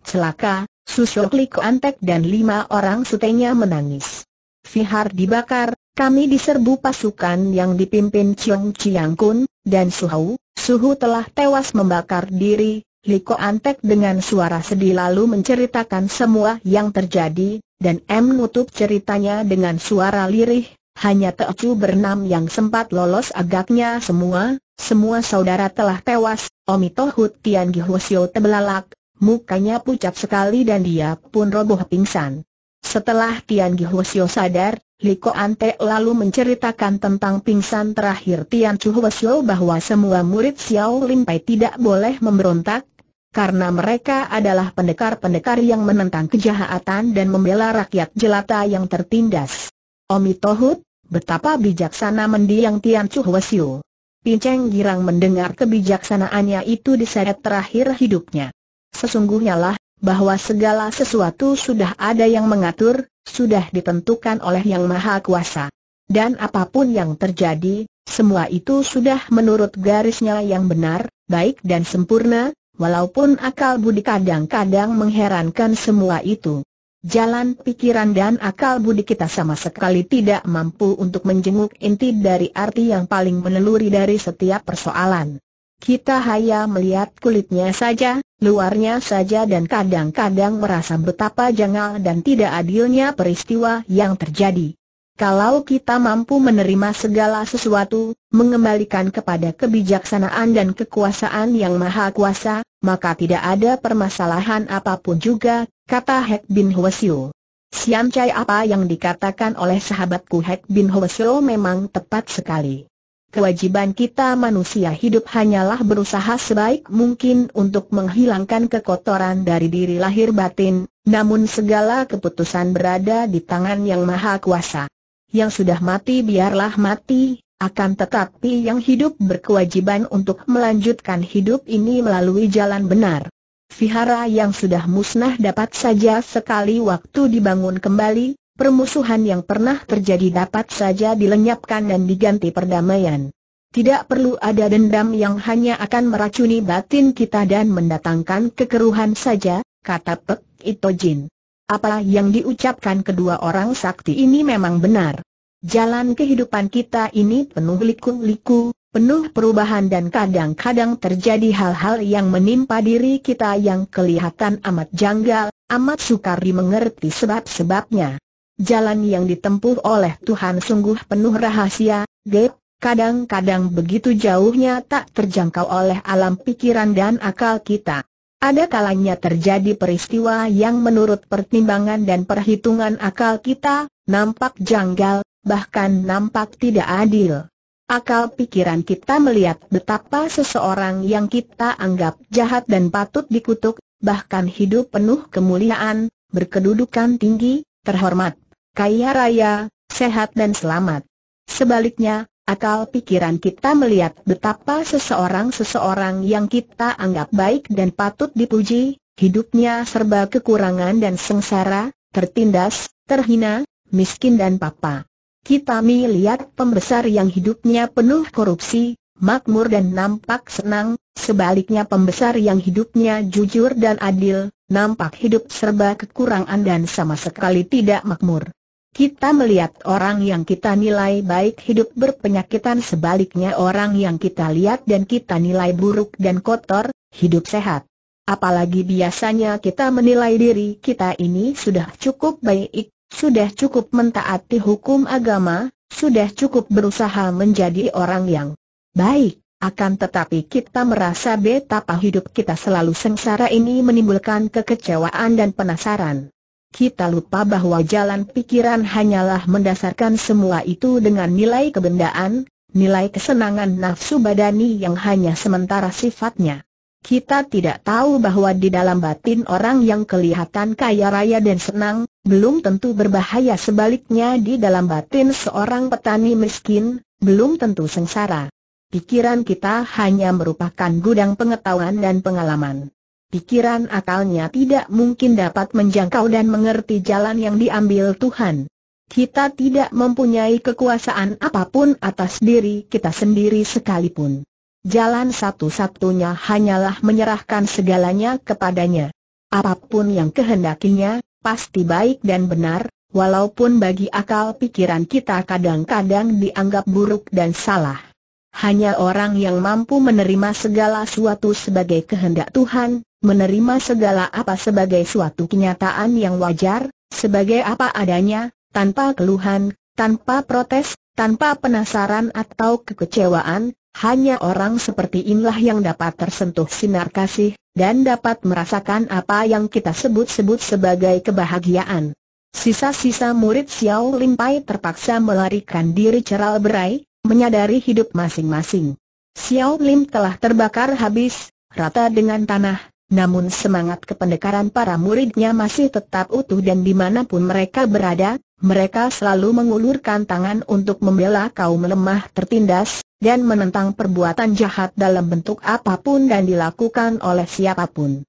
Celaka, susyok Liko Antek dan lima orang sutenya menangis. Vihar dibakar, kami diserbu pasukan yang dipimpin Chiong Chiang Kun, dan Suhu, Suhu telah tewas membakar diri, Liko Antek dengan suara sedih lalu menceritakan semua yang terjadi, dan M nutup ceritanya dengan suara lirih, hanya Teocu bernam yang sempat lolos agaknya semua, semua saudara telah tewas, Omito Tian Gihosio tebelalak, mukanya pucat sekali dan dia pun roboh pingsan. Setelah Tian Gihuosyo sadar, Li ante lalu menceritakan tentang pingsan terakhir Tian Gihuosyo bahwa semua murid Xiao Lim Pai tidak boleh memberontak, karena mereka adalah pendekar-pendekar yang menentang kejahatan dan membela rakyat jelata yang tertindas. Omi Tohut, betapa bijaksana mendiang Tian Gihuosyo. Pinceng Girang mendengar kebijaksanaannya itu di saat terakhir hidupnya. Sesungguhnya lah, bahwa segala sesuatu sudah ada yang mengatur, sudah ditentukan oleh Yang Maha Kuasa. Dan apapun yang terjadi, semua itu sudah menurut garisnya yang benar, baik dan sempurna, walaupun akal budi kadang-kadang mengherankan semua itu. Jalan pikiran dan akal budi kita sama sekali tidak mampu untuk menjenguk inti dari arti yang paling meneluri dari setiap persoalan. Kita hanya melihat kulitnya saja, luarnya saja dan kadang-kadang merasa betapa janggal dan tidak adilnya peristiwa yang terjadi. Kalau kita mampu menerima segala sesuatu, mengembalikan kepada kebijaksanaan dan kekuasaan yang maha kuasa, maka tidak ada permasalahan apapun juga, kata Hek Bin Hwasyo. Siam Chai apa yang dikatakan oleh sahabatku Hek Bin Hwasyo memang tepat sekali kewajiban kita manusia hidup hanyalah berusaha sebaik mungkin untuk menghilangkan kekotoran dari diri lahir batin, namun segala keputusan berada di tangan yang maha kuasa. Yang sudah mati biarlah mati, akan tetapi yang hidup berkewajiban untuk melanjutkan hidup ini melalui jalan benar. Vihara yang sudah musnah dapat saja sekali waktu dibangun kembali, permusuhan yang pernah terjadi dapat saja dilenyapkan dan diganti perdamaian. Tidak perlu ada dendam yang hanya akan meracuni batin kita dan mendatangkan kekeruhan saja, kata Pek Jin. Apa yang diucapkan kedua orang sakti ini memang benar. Jalan kehidupan kita ini penuh liku-liku, penuh perubahan dan kadang-kadang terjadi hal-hal yang menimpa diri kita yang kelihatan amat janggal, amat sukar dimengerti sebab-sebabnya. Jalan yang ditempuh oleh Tuhan sungguh penuh rahasia, Gep, kadang-kadang begitu jauhnya tak terjangkau oleh alam pikiran dan akal kita. Ada kalanya terjadi peristiwa yang menurut pertimbangan dan perhitungan akal kita, nampak janggal, bahkan nampak tidak adil. Akal pikiran kita melihat betapa seseorang yang kita anggap jahat dan patut dikutuk, bahkan hidup penuh kemuliaan, berkedudukan tinggi, terhormat kaya raya, sehat dan selamat. Sebaliknya, akal pikiran kita melihat betapa seseorang-seseorang yang kita anggap baik dan patut dipuji, hidupnya serba kekurangan dan sengsara, tertindas, terhina, miskin dan papa. Kita melihat pembesar yang hidupnya penuh korupsi, makmur dan nampak senang, sebaliknya pembesar yang hidupnya jujur dan adil, nampak hidup serba kekurangan dan sama sekali tidak makmur. Kita melihat orang yang kita nilai baik hidup berpenyakitan sebaliknya orang yang kita lihat dan kita nilai buruk dan kotor, hidup sehat. Apalagi biasanya kita menilai diri kita ini sudah cukup baik, sudah cukup mentaati hukum agama, sudah cukup berusaha menjadi orang yang baik. Akan tetapi kita merasa betapa hidup kita selalu sengsara ini menimbulkan kekecewaan dan penasaran kita lupa bahwa jalan pikiran hanyalah mendasarkan semua itu dengan nilai kebendaan, nilai kesenangan nafsu badani yang hanya sementara sifatnya. Kita tidak tahu bahwa di dalam batin orang yang kelihatan kaya raya dan senang, belum tentu berbahaya sebaliknya di dalam batin seorang petani miskin, belum tentu sengsara. Pikiran kita hanya merupakan gudang pengetahuan dan pengalaman pikiran akalnya tidak mungkin dapat menjangkau dan mengerti jalan yang diambil Tuhan. Kita tidak mempunyai kekuasaan apapun atas diri kita sendiri sekalipun. Jalan satu-satunya hanyalah menyerahkan segalanya kepadanya. Apapun yang kehendakinya, pasti baik dan benar, walaupun bagi akal pikiran kita kadang-kadang dianggap buruk dan salah. Hanya orang yang mampu menerima segala sesuatu sebagai kehendak Tuhan, menerima segala apa sebagai suatu kenyataan yang wajar, sebagai apa adanya, tanpa keluhan, tanpa protes, tanpa penasaran atau kekecewaan, hanya orang seperti inilah yang dapat tersentuh sinar kasih, dan dapat merasakan apa yang kita sebut-sebut sebagai kebahagiaan. Sisa-sisa murid Xiao Lim terpaksa melarikan diri ceral berai, menyadari hidup masing-masing. Xiao Lim telah terbakar habis, rata dengan tanah, namun semangat kependekaran para muridnya masih tetap utuh dan dimanapun mereka berada, mereka selalu mengulurkan tangan untuk membela kaum lemah tertindas, dan menentang perbuatan jahat dalam bentuk apapun dan dilakukan oleh siapapun.